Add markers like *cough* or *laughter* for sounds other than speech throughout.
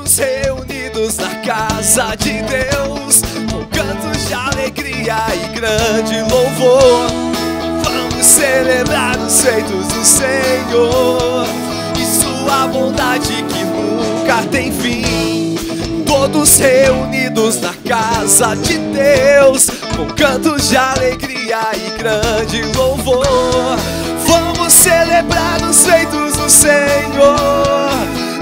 todos reunidos na casa de Deus, com cantos de alegria e grande louvor. Vamos celebrar os feitos do Senhor e sua bondade que nunca tem fim. Todos reunidos na casa de Deus, com cantos de alegria e grande louvor. Vamos celebrar os feitos do Senhor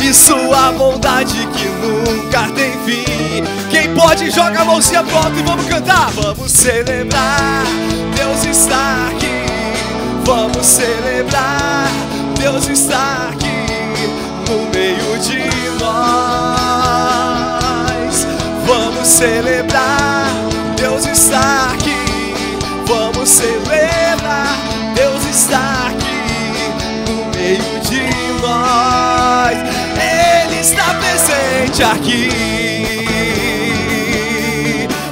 e sua bondade que nunca tem fim. Quem pode, joga a mãozinha pro alto e vamos cantar. Vamos celebrar, Deus está aqui. Vamos celebrar, Deus está aqui no meio de nós. Vamos celebrar, Deus está aqui. Vamos celebrar. está presente aqui.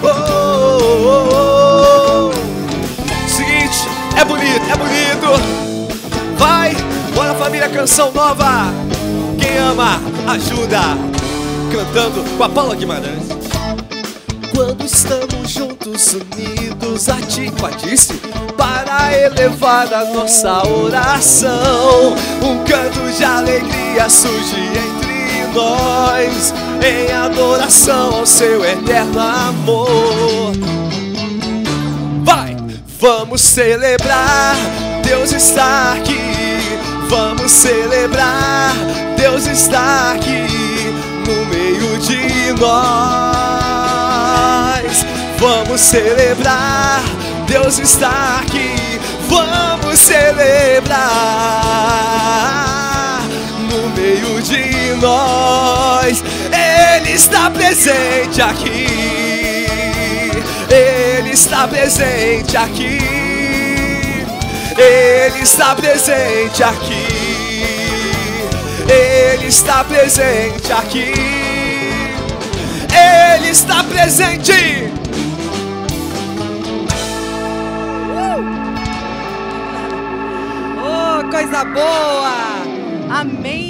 Oh, oh, oh, oh, Seguinte, é bonito, é bonito. Vai, bora família, canção nova. Quem ama, ajuda. Cantando com a Paula Guimarães. Quando estamos juntos, unidos a ti, com a disse, para elevar a nossa oração, um canto de alegria surge entre nós em adoração ao seu eterno amor. Vai, vamos celebrar, Deus está aqui. Vamos celebrar, Deus está aqui no meio de nós. Vamos celebrar, Deus está aqui. Vamos celebrar nós. Ele está presente aqui. Ele está presente aqui. Ele está presente aqui. Ele está presente aqui. Ele está presente. Uh! Oh, coisa boa. Amém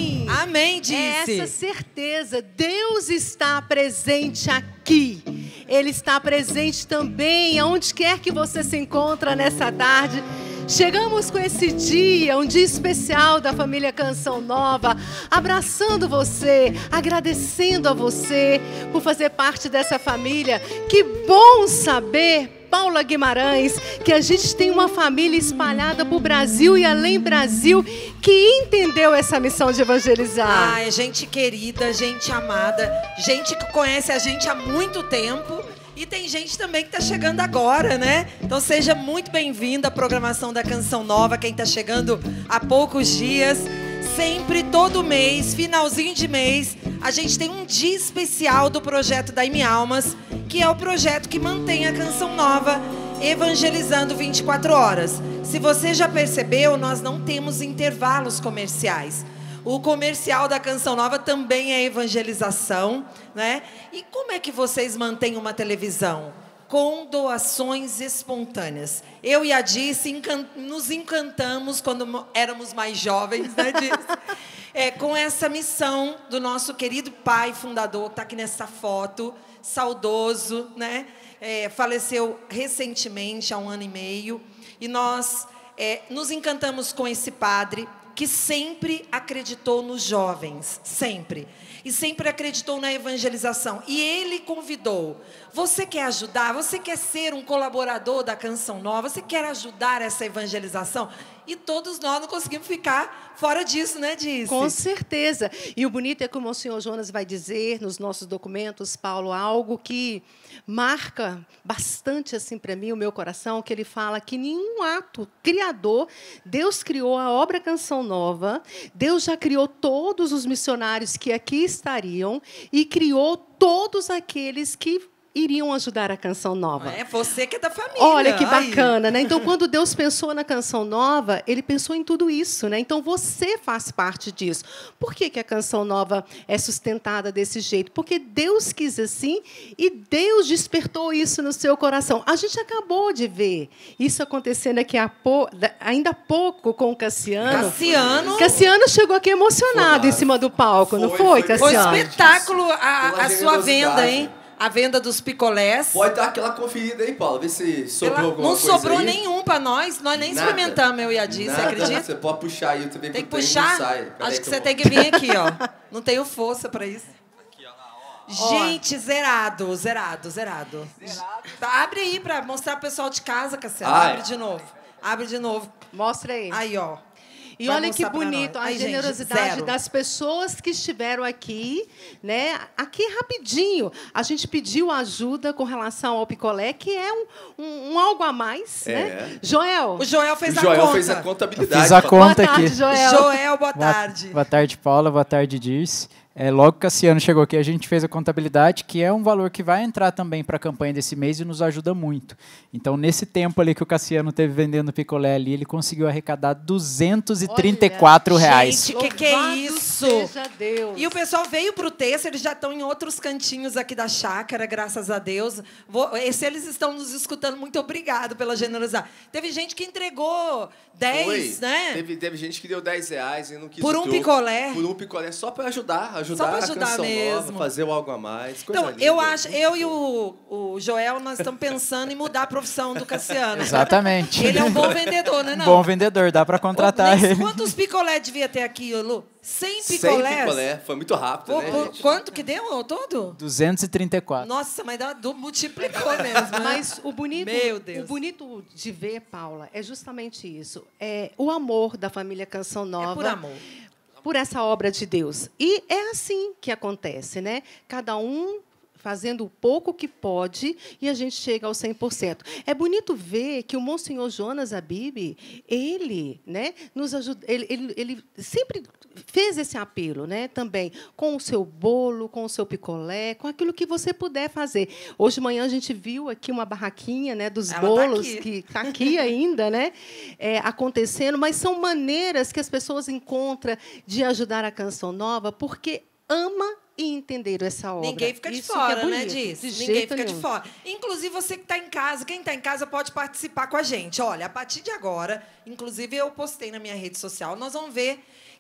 disse. É essa certeza, Deus está presente aqui. Ele está presente também aonde quer que você se encontra nessa tarde. Chegamos com esse dia, um dia especial da família Canção Nova, abraçando você, agradecendo a você por fazer parte dessa família. Que bom saber Paula Guimarães, que a gente tem uma família espalhada o Brasil e além Brasil que entendeu essa missão de evangelizar. Ai, gente querida, gente amada, gente que conhece a gente há muito tempo. E tem gente também que está chegando agora, né? Então seja muito bem-vinda à programação da Canção Nova, quem está chegando há poucos dias. Sempre, todo mês, finalzinho de mês, a gente tem um dia especial do projeto da Imi Almas, que é o projeto que mantém a canção nova evangelizando 24 horas. Se você já percebeu, nós não temos intervalos comerciais. O comercial da Canção Nova também é evangelização, né? E como é que vocês mantêm uma televisão? com doações espontâneas. Eu e a Dice encan nos encantamos quando éramos mais jovens, né, Dice? *laughs* é, com essa missão do nosso querido pai fundador, que está aqui nessa foto, saudoso, né? É, faleceu recentemente, há um ano e meio, e nós é, nos encantamos com esse padre que sempre acreditou nos jovens, sempre. E sempre acreditou na evangelização. E ele convidou você quer ajudar? Você quer ser um colaborador da Canção Nova? Você quer ajudar essa evangelização? E todos nós não conseguimos ficar fora disso, né, Diz? Com certeza. E o bonito é que o Monsenhor Jonas vai dizer nos nossos documentos, Paulo, algo que marca bastante assim para mim o meu coração, que ele fala que nenhum ato criador, Deus criou a obra Canção Nova, Deus já criou todos os missionários que aqui estariam e criou todos aqueles que iriam ajudar a canção nova. É você que é da família. Olha que bacana, Ai. né? Então, quando Deus pensou na canção nova, ele pensou em tudo isso, né? Então, você faz parte disso. Por que, que a canção nova é sustentada desse jeito? Porque Deus quis assim e Deus despertou isso no seu coração. A gente acabou de ver isso acontecendo aqui há ainda há pouco com o Cassiano. Cassiano. Cassiano chegou aqui emocionado em cima do palco, foi, não foi, foi Cassiano? Foi um espetáculo a, a sua venda, hein? a venda dos picolés. Pode dar aquela conferida aí, Paulo, ver se sobrou alguma não coisa. Não sobrou aí. nenhum para nós, nós nem Nada. experimentamos, eu e a você acredita? Você pode puxar aí, eu também tem que puxar. Acho aí, que, que você vou... tem que vir *laughs* aqui, ó. Não tenho força para isso. Aqui, ó, Gente, zerado, zerado, zerado. Zerado. Tá, abre aí para mostrar pro pessoal de casa, Cassiano. Ah, é. Abre de novo. Abre de novo. Mostra aí. Aí, ó. E Vai olha que bonito a Ai, generosidade gente, das pessoas que estiveram aqui, né? Aqui rapidinho. A gente pediu ajuda com relação ao picolé, que é um, um, um algo a mais, é. né? Joel. O Joel fez o Joel a conta. fez a contabilidade. fiz a conta boa aqui. Tarde, Joel. Joel, boa tarde. Boa, boa tarde, Paula. Boa tarde, Dirce. É, logo que Cassiano chegou aqui, a gente fez a contabilidade, que é um valor que vai entrar também para a campanha desse mês e nos ajuda muito. Então, nesse tempo ali que o Cassiano teve vendendo picolé ali, ele conseguiu arrecadar 234 Olha, reais. Gente, que que é isso? E o pessoal veio para o texto, eles já estão em outros cantinhos aqui da chácara, graças a Deus. Vou, se eles estão nos escutando, muito obrigado pela generosidade. Teve gente que entregou 10, né? Teve, teve gente que deu 10 reais e não quis. Por um picolé? Por um picolé, só para ajudar ajudar, só pra ajudar mesmo. Nova, fazer algo a mais. então, linda, eu acho, eu e o, o Joel, nós estamos pensando em mudar a profissão do Cassiano. Né? Exatamente. Ele é um bom vendedor, né? Não? Bom vendedor, dá para contratar ele. Quantos picolés devia ter aqui, Lu? 100 picolés? 100 picolés foi muito rápido, o, né, o, Quanto que deu ao todo? 234. Nossa, mas dá, do, multiplicou mesmo. Né? Mas o bonito, o bonito de ver, Paula, é justamente isso. É o amor da família Canção Nova. É por amor por essa obra de Deus. E é assim que acontece, né? Cada um fazendo o pouco que pode e a gente chega ao 100%. É bonito ver que o Monsenhor Jonas Abibi ele, né, nos ajuda, ele, ele, ele, sempre fez esse apelo, né, também com o seu bolo, com o seu picolé, com aquilo que você puder fazer. Hoje de manhã a gente viu aqui uma barraquinha, né, dos Ela tá bolos tá que está aqui ainda, né, é, acontecendo, mas são maneiras que as pessoas encontram de ajudar a canção nova, porque ama e entenderam essa obra. Ninguém fica de Isso é fora, é bonito, né, disso. Ninguém fica nenhum. de fora. Inclusive, você que está em casa, quem está em casa pode participar com a gente. Olha, a partir de agora, inclusive eu postei na minha rede social, nós vamos ver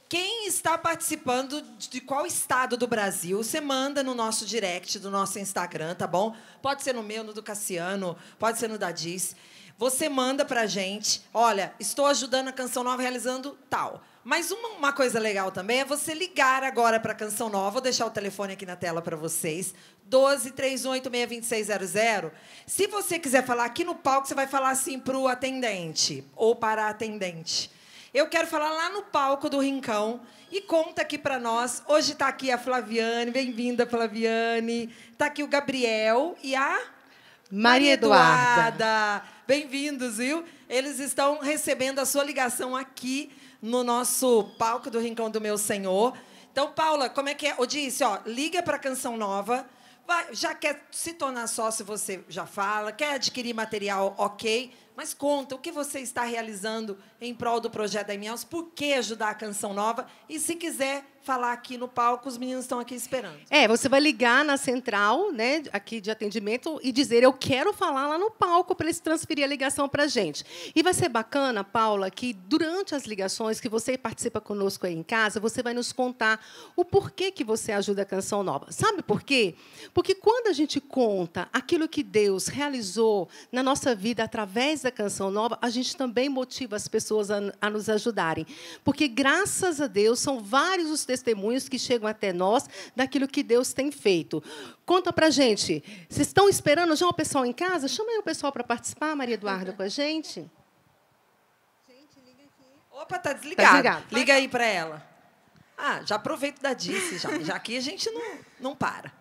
quem está participando de qual estado do Brasil, você manda no nosso direct do nosso Instagram, tá bom? Pode ser no meu, no do Cassiano, pode ser no da Diz. Você manda pra gente, olha, estou ajudando a Canção Nova realizando tal. Mas uma, uma, coisa legal também é você ligar agora para a Canção Nova. Vou deixar o telefone aqui na tela para vocês. 12 2600. Se você quiser falar aqui no palco, você vai falar assim para o atendente ou para a atendente. Eu quero falar lá no palco do Rincão. E conta aqui para nós. Hoje está aqui a Flaviane. Bem-vinda, Flaviane. Está aqui o Gabriel e a... Maria Eduarda. Eduarda. Bem-vindos, viu? Eles estão recebendo a sua ligação aqui no nosso palco do Rincão do Meu Senhor. Então, Paula, como é que é? Eu disse, ó, liga para a Canção Nova. Vai, já quer se tornar sócio, você já fala. Quer adquirir material, ok. Mas conta o que você está realizando em prol do projeto da Emiels, por que ajudar a Canção Nova e se quiser falar aqui no palco, os meninos estão aqui esperando. É, você vai ligar na central, né, aqui de atendimento e dizer eu quero falar lá no palco para eles transferir a ligação para a gente. E vai ser bacana, Paula, que durante as ligações que você participa conosco aí em casa, você vai nos contar o porquê que você ajuda a Canção Nova. Sabe por quê? Porque quando a gente conta aquilo que Deus realizou na nossa vida através da canção nova, a gente também motiva as pessoas a, a nos ajudarem. Porque, graças a Deus, são vários os testemunhos que chegam até nós daquilo que Deus tem feito. Conta para gente. Vocês estão esperando já o pessoal em casa? Chama aí o pessoal para participar, Maria Eduarda, com a gente. Gente, liga aqui. Opa, tá desligado. Tá desligado. Liga aí para ela. Ah, já aproveito da Disse, já, já que a gente não, não para.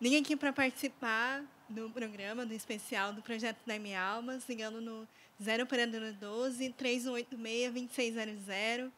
Liga aqui para participar do programa, do especial do Projeto da Minha Alma, ligando no 0412 operadora 3186 2600.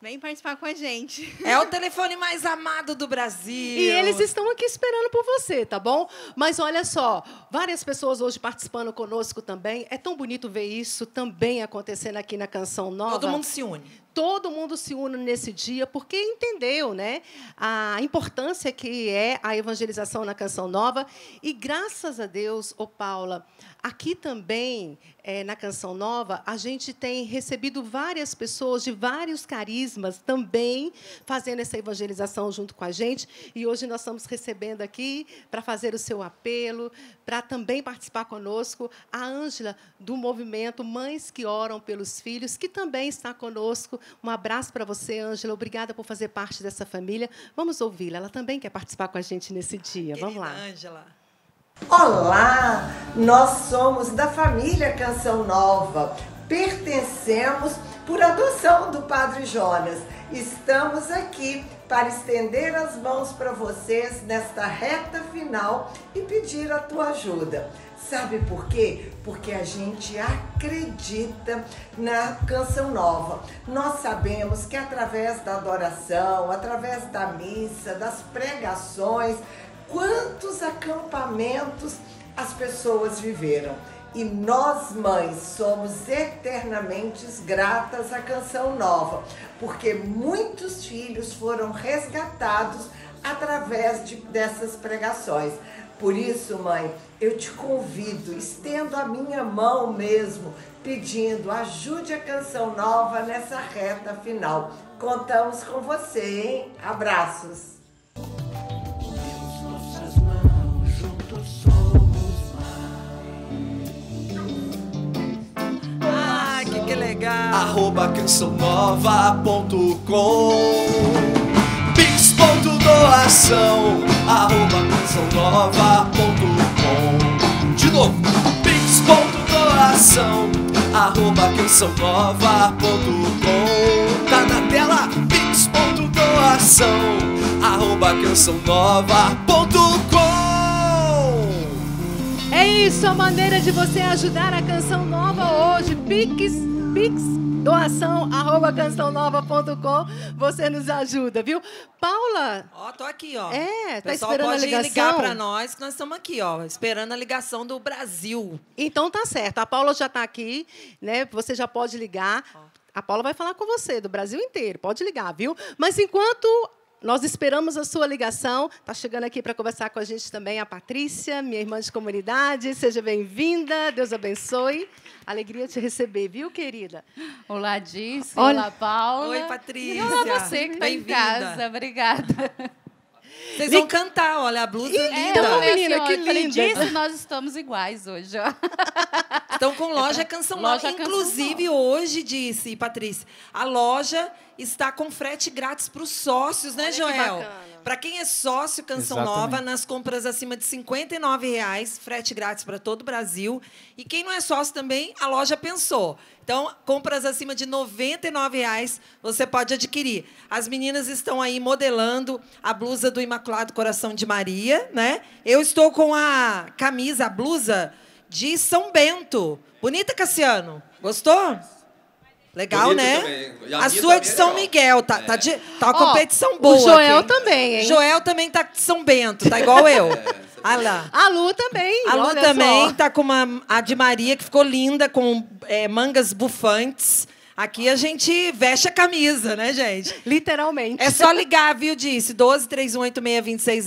Vem participar com a gente. É o telefone mais amado do Brasil. E eles estão aqui esperando por você, tá bom? Mas olha só, várias pessoas hoje participando conosco também. É tão bonito ver isso também acontecendo aqui na Canção Nova. Todo mundo se une todo mundo se une nesse dia porque entendeu né, a importância que é a evangelização na Canção Nova. E graças a Deus, ô Paula, aqui também é, na Canção Nova, a gente tem recebido várias pessoas de vários carismas também fazendo essa evangelização junto com a gente. E hoje nós estamos recebendo aqui para fazer o seu apelo, para também participar conosco a Ângela do movimento Mães que Oram pelos Filhos, que também está conosco um abraço para você, Ângela. Obrigada por fazer parte dessa família. Vamos ouvi-la. Ela também quer participar com a gente nesse dia. Querida Vamos lá. Ângela. Olá, nós somos da família Canção Nova. Pertencemos por adoção do Padre Jonas. Estamos aqui para estender as mãos para vocês nesta reta final e pedir a tua ajuda. Sabe por quê? Porque a gente acredita na canção nova. Nós sabemos que através da adoração, através da missa, das pregações, quantos acampamentos as pessoas viveram. E nós, mães, somos eternamente gratas à canção nova, porque muitos filhos foram resgatados através de, dessas pregações. Por isso, mãe, eu te convido, estendo a minha mão mesmo, pedindo ajude a canção nova nessa reta final. Contamos com você, hein? Abraços! chegar. Arroba cançãonova.com doação Arroba cançãonova.com De novo ponto doação Arroba cançãonova.com Tá na tela ponto doação Arroba cançãonova.com é isso, a maneira de você ajudar a canção nova hoje, Piques pix doação arroba canstonova.com. Você nos ajuda, viu? Paula! Ó, tô aqui, ó. É, tá esperando a ligação. pode ligar para nós, que nós estamos aqui, ó, esperando a ligação do Brasil. Então tá certo. A Paula já tá aqui, né? Você já pode ligar. Ó. A Paula vai falar com você do Brasil inteiro. Pode ligar, viu? Mas enquanto nós esperamos a sua ligação. Está chegando aqui para conversar com a gente também a Patrícia, minha irmã de comunidade. Seja bem-vinda, Deus abençoe. Alegria te receber, viu, querida? Olá, Diz. Olá, Paula. Oi, Patrícia. E olá você que está em casa. Obrigada. Vocês vão cantar, olha, a blusa e, é linda. Então, assim, menina, assim, ó, que linda. Disse, nós estamos iguais hoje. Ó. Estão com loja Canção Nova. Inclusive, hoje, disse, Patrícia, a loja está com frete grátis para os sócios, né, Joel? Que para quem é sócio Canção Exatamente. Nova, nas compras acima de R$ reais, frete grátis para todo o Brasil. E quem não é sócio também, a loja pensou. Então, compras acima de R$ reais você pode adquirir. As meninas estão aí modelando a blusa do Imaculado Coração de Maria, né? Eu estou com a camisa, a blusa de São Bento. Bonita, Cassiano? Gostou? Legal, né? A, sua é de São legal. Miguel, tá, tá, é. de, tá uma competição boa. O Joel aqui. também, hein? Joel também tá de São Bento, tá igual eu. *laughs* É, ah A Lu também. A Lu olha também só. tá com uma. A de Maria, que ficou linda, com é, mangas bufantes. Aqui a gente veste a camisa, né, gente? Literalmente. É só ligar, viu, Disse? 12 3186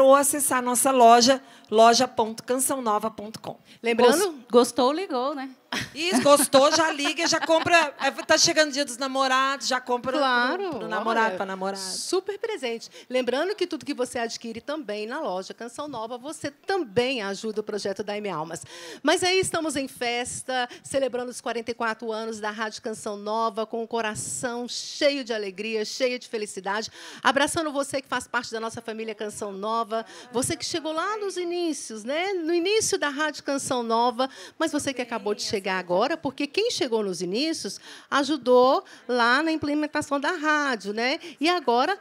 ou acessar a nossa loja, loja.cançãonova.com. Lembrando, gostou, ligou, né? Isso, gostou, já liga, já compra. Tá chegando o dia dos namorados, já compra claro, pro, pro namorado, para namorada. Super presente. Lembrando que tudo que você adquire também na loja Canção Nova, você também ajuda o projeto da M Almas. Mas aí estamos em festa, celebrando os 44 anos da Rádio Canção Nova, com o coração cheio de alegria, cheio de felicidade. Abraçando você que faz parte da nossa família Canção Nova, você que chegou lá nos inícios, né? No início da Rádio Canção Nova, mas você que acabou de chegar agora, porque quem chegou nos inícios ajudou lá na implementação da rádio, né? E agora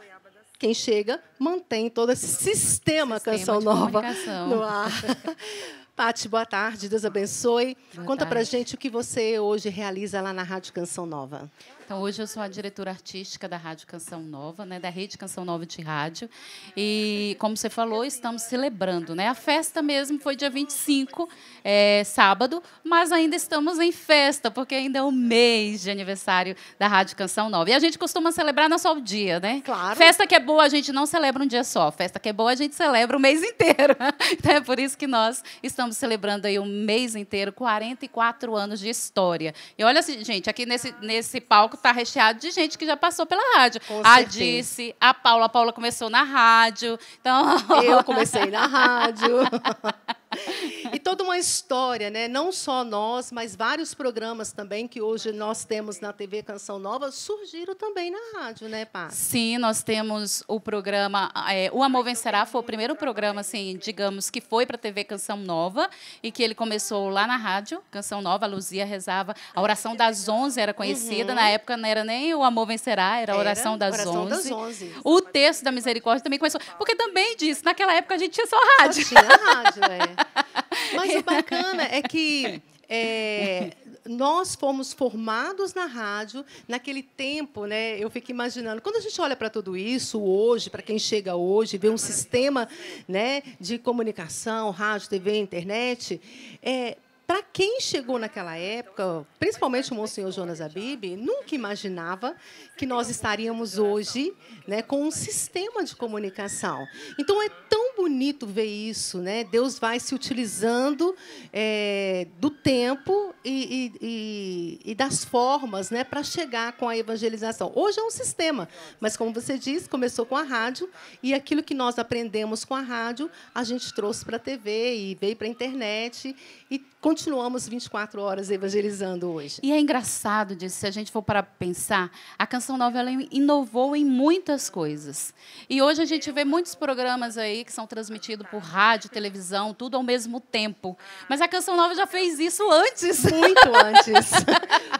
quem chega mantém todo esse sistema, é sistema Canção Nova no ar. *laughs* Pati, boa tarde, Deus abençoe. Boa Conta para gente o que você hoje realiza lá na Rádio Canção Nova. Então, hoje eu sou a diretora artística da Rádio Canção Nova, né, da Rede Canção Nova de Rádio. E, como você falou, estamos celebrando. Né? A festa mesmo foi dia 25, é, sábado, mas ainda estamos em festa, porque ainda é o mês de aniversário da Rádio Canção Nova. E a gente costuma celebrar não só o dia, né? Claro. Festa que é boa, a gente não celebra um dia só. Festa que é boa, a gente celebra o mês inteiro. *laughs* Então, é por isso que nós estamos celebrando aí o um mês inteiro, 44 anos de história. E olha, assim, gente, aqui nesse, nesse palco está recheado de gente que já passou pela rádio. Com a certeza. Disse, a Paula. A Paula começou na rádio. Então... Eu comecei na rádio. *laughs* e toda uma história, né? não só nós, mas vários programas também que hoje nós temos na TV Canção Nova surgiram também na rádio, né, Pá? Sim, nós temos o programa é, O Amor Vencerá, foi o primeiro programa, assim, digamos, que foi para a TV Canção Nova e que ele começou lá na rádio, Canção Nova, a Luzia rezava, a oração das onze era conhecida, uhum. na época não era nem O Amor Vencerá, era a oração, era, das, oração 11. das Onze. O texto da misericórdia também começou, porque também disse, naquela época a gente tinha só rádio. Só tinha rádio, é. *laughs* Mas o bacana é que é, nós fomos formados na rádio naquele tempo, né? Eu fico imaginando quando a gente olha para tudo isso hoje, para quem chega hoje, vê um sistema, né, de comunicação, rádio, TV, internet, é, para quem chegou naquela época, principalmente o Monsenhor Jonas Abib, nunca imaginava que nós estaríamos hoje né, com um sistema de comunicação. Então, é tão bonito ver isso. Né? Deus vai se utilizando é, do tempo e, e, e das formas né, para chegar com a evangelização. Hoje é um sistema, mas, como você disse, começou com a rádio e aquilo que nós aprendemos com a rádio, a gente trouxe para a TV e veio para a internet e continua continuamos 24 horas evangelizando hoje. E é engraçado disso, se a gente for para pensar, a Canção Nova ela inovou em muitas coisas. E hoje a gente vê muitos programas aí que são transmitidos por rádio, televisão, tudo ao mesmo tempo. Mas a Canção Nova já fez isso antes. *laughs* Muito antes.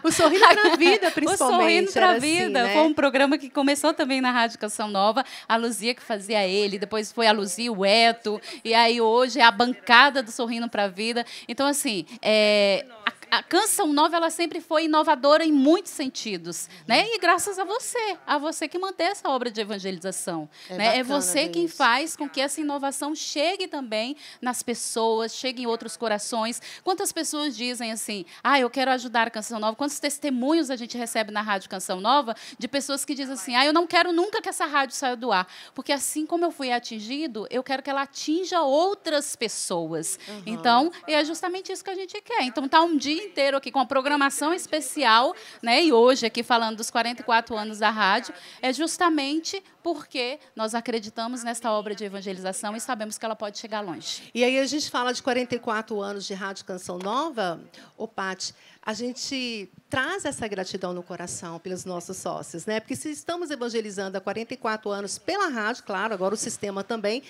o Sorrindo para a Vida, principalmente. *laughs* O Sorrindo para a assim, Vida. Assim, né? Foi um programa que começou também na Rádio Canção Nova. A Luzia que fazia ele, depois foi a Luzia, o Eto. E aí hoje é a bancada do Sorrindo para a Vida. Então, assim, é, a a Canção Nova ela sempre foi inovadora em muitos sentidos, né? E graças a você, a você que mantém essa obra de evangelização, é, né? é você quem faz com que essa inovação chegue também nas pessoas, chegue em outros corações. Quantas pessoas dizem assim: "Ah, eu quero ajudar a Canção Nova". Quantos testemunhos a gente recebe na Rádio Canção Nova de pessoas que dizem assim: "Ah, eu não quero nunca que essa rádio saia do ar, porque assim como eu fui atingido, eu quero que ela atinja outras pessoas". Uhum. Então, é justamente isso que a gente quer. Então, tá um dia inteiro aqui com a programação especial, né? E hoje aqui falando dos 44 anos da rádio, é justamente porque nós acreditamos nesta obra de evangelização e sabemos que ela pode chegar longe. E aí a gente fala de 44 anos de Rádio Canção Nova, ô Pati, a gente traz essa gratidão no coração pelos nossos sócios, né? Porque se estamos evangelizando há 44 anos pela rádio, claro, agora o sistema também,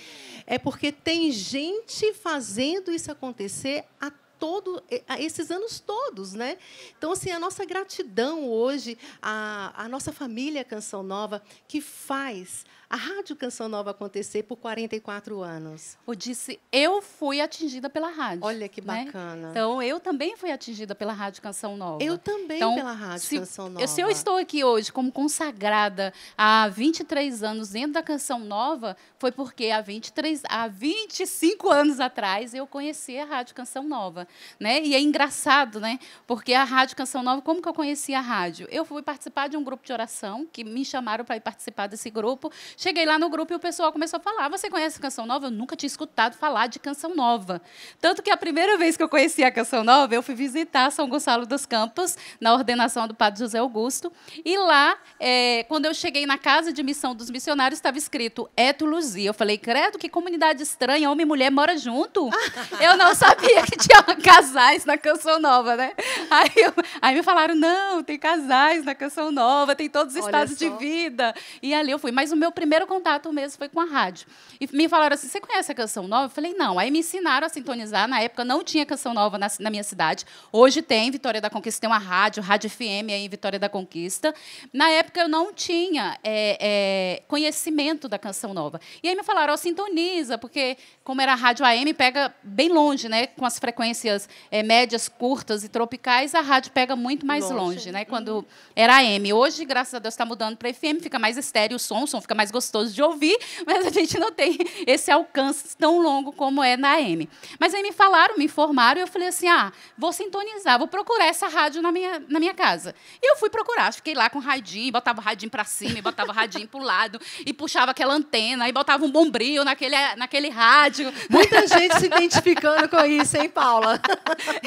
é porque tem gente fazendo isso acontecer até todo, eh, esses anos todos. Né? Então, assim, a nossa gratidão hoje, a, a nossa família Canção Nova, que faz a Rádio Canção Nova acontecer por 44 anos. Eu disse, eu fui atingida pela rádio. Olha que né? bacana. Né? Então, eu também fui atingida pela Rádio Canção Nova. Eu também então, pela Rádio se, Canção Nova. Se eu estou aqui hoje como consagrada há 23 anos dentro da Canção Nova, foi porque há 23, há 25 anos atrás eu conheci a Rádio Canção Nova, né? E é engraçado, né? Porque a Rádio Canção Nova, como que eu conheci a rádio? Eu fui participar de um grupo de oração que me chamaram para ir participar desse grupo. Cheguei lá no grupo e o pessoal começou a falar: Você conhece Canção Nova? Eu nunca tinha escutado falar de Canção Nova. Tanto que a primeira vez que eu conheci a Canção Nova, eu fui visitar São Gonçalo dos Campos, na ordenação do Padre José Augusto. E lá, é, quando eu cheguei na casa de missão dos missionários, estava escrito Etuluzia. Eu falei: Credo, que comunidade estranha, homem e mulher mora junto. *laughs* eu não sabia que tinha casais na Canção Nova, né? Aí, eu, aí me falaram: Não, tem casais na Canção Nova, tem todos os estados de vida. E ali eu fui. Mas o meu primeiro primeiro contato mesmo foi com a rádio. E me falaram assim: você conhece a canção nova? Eu falei, não. Aí me ensinaram a sintonizar. Na época não tinha canção nova na, na minha cidade. Hoje tem, Vitória da Conquista tem uma rádio, Rádio FM aí, Vitória da Conquista. Na época eu não tinha é, é, conhecimento da canção nova. E aí me falaram, ó, oh, sintoniza, porque como era a rádio AM, pega bem longe, né? Com as frequências é, médias, curtas e tropicais, a rádio pega muito mais longe, longe né? Uhum. Quando era AM. Hoje, graças a Deus, está mudando para FM, fica mais estéreo o som, o som fica mais gostoso gostoso de ouvir, *laughs* mas a gente não tem esse alcance tão longo como é na M. Mas aí me falaram, me informaram, e eu falei assim: ah, vou sintonizar, vou procurar essa rádio na minha, na minha casa. E eu fui procurar, fiquei lá com o radinho, botava o radinho para cima, e botava o radinho para o lado, e puxava aquela antena, e botava um bombril naquele, naquele rádio. Muita gente se identificando com isso, hein, Paula?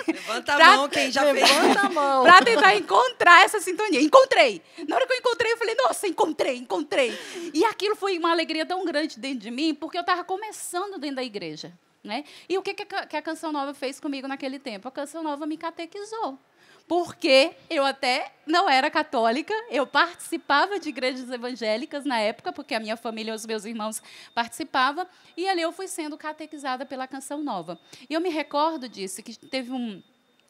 Levanta a mão, quem já fez. Levanta a mão. Para tentar encontrar essa sintonia. Encontrei. Na hora que eu encontrei, eu falei, nossa, encontrei, encontrei. E a aquilo foi uma alegria tão grande dentro de mim, porque eu estava começando dentro da igreja. Né? E o que, que a Canção Nova fez comigo naquele tempo? A Canção Nova me catequizou porque eu até não era católica, eu participava de igrejas evangélicas na época, porque a minha família e os meus irmãos participavam, e ali eu fui sendo catequizada pela Canção Nova. E eu me recordo disso, que teve um,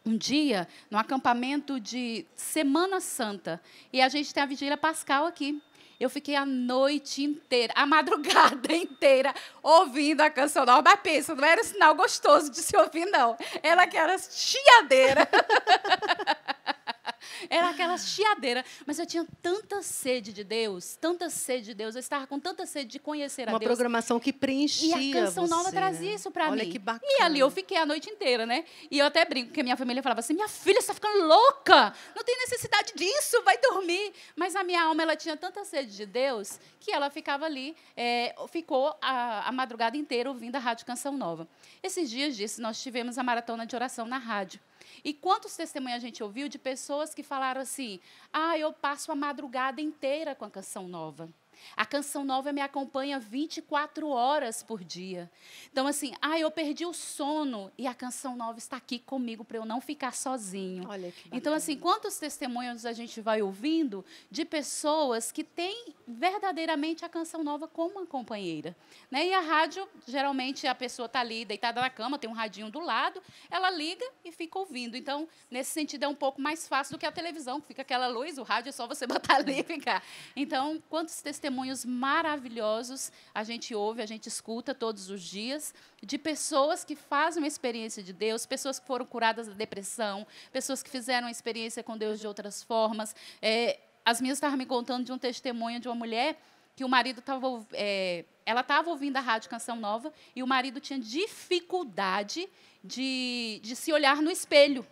um dia, no acampamento de Semana Santa, e a gente tem a Vigília Pascal aqui. Eu fiquei a noite inteira, a madrugada *laughs* inteira, ouvindo a canção nova. Mas pensa, não era um sinal gostoso de se ouvir, não. Ela que era chiadeira. *laughs* *laughs* Era aquela chiadeira. Mas eu tinha tanta sede de Deus, tanta sede de Deus. Eu estava com tanta sede de conhecer Uma a Deus. Uma programação que preenchia E a Canção Nova né? trazia né? isso para mim. Olha que bacana. E ali eu fiquei a noite inteira, né? E eu até brinco, porque minha família falava assim, minha filha está ficando louca, não tem necessidade disso, vai dormir. Mas a minha alma, ela tinha tanta sede de Deus, que ela ficava ali, é, ficou a, a madrugada inteira ouvindo a Rádio Canção Nova. Esses dias disso, nós tivemos a maratona de oração na rádio. E quantos testemunhos a gente ouviu de pessoas que falaram assim: ah, eu passo a madrugada inteira com a canção nova. A Canção Nova me acompanha 24 horas por dia. Então, assim, ah, eu perdi o sono e a Canção Nova está aqui comigo para eu não ficar sozinho. Olha que então, assim, quantos testemunhos a gente vai ouvindo de pessoas que têm verdadeiramente a Canção Nova como uma companheira. Né? E a rádio, geralmente, a pessoa está ali deitada na cama, tem um radinho do lado, ela liga e fica ouvindo. Então, nesse sentido, é um pouco mais fácil do que a televisão, que fica aquela luz, o rádio é só você *laughs* botar ali e ficar. Então, quantos testemunhos testemunhos maravilhosos a gente ouve, a gente escuta todos os dias, de pessoas que fazem uma experiência de Deus, pessoas que foram curadas da depressão, pessoas que fizeram a experiência com Deus de outras formas. É, as minhas estavam me contando de um testemunho de uma mulher que o marido estava. É, ela estava ouvindo a rádio Canção Nova e o marido tinha dificuldade de, de se olhar no espelho.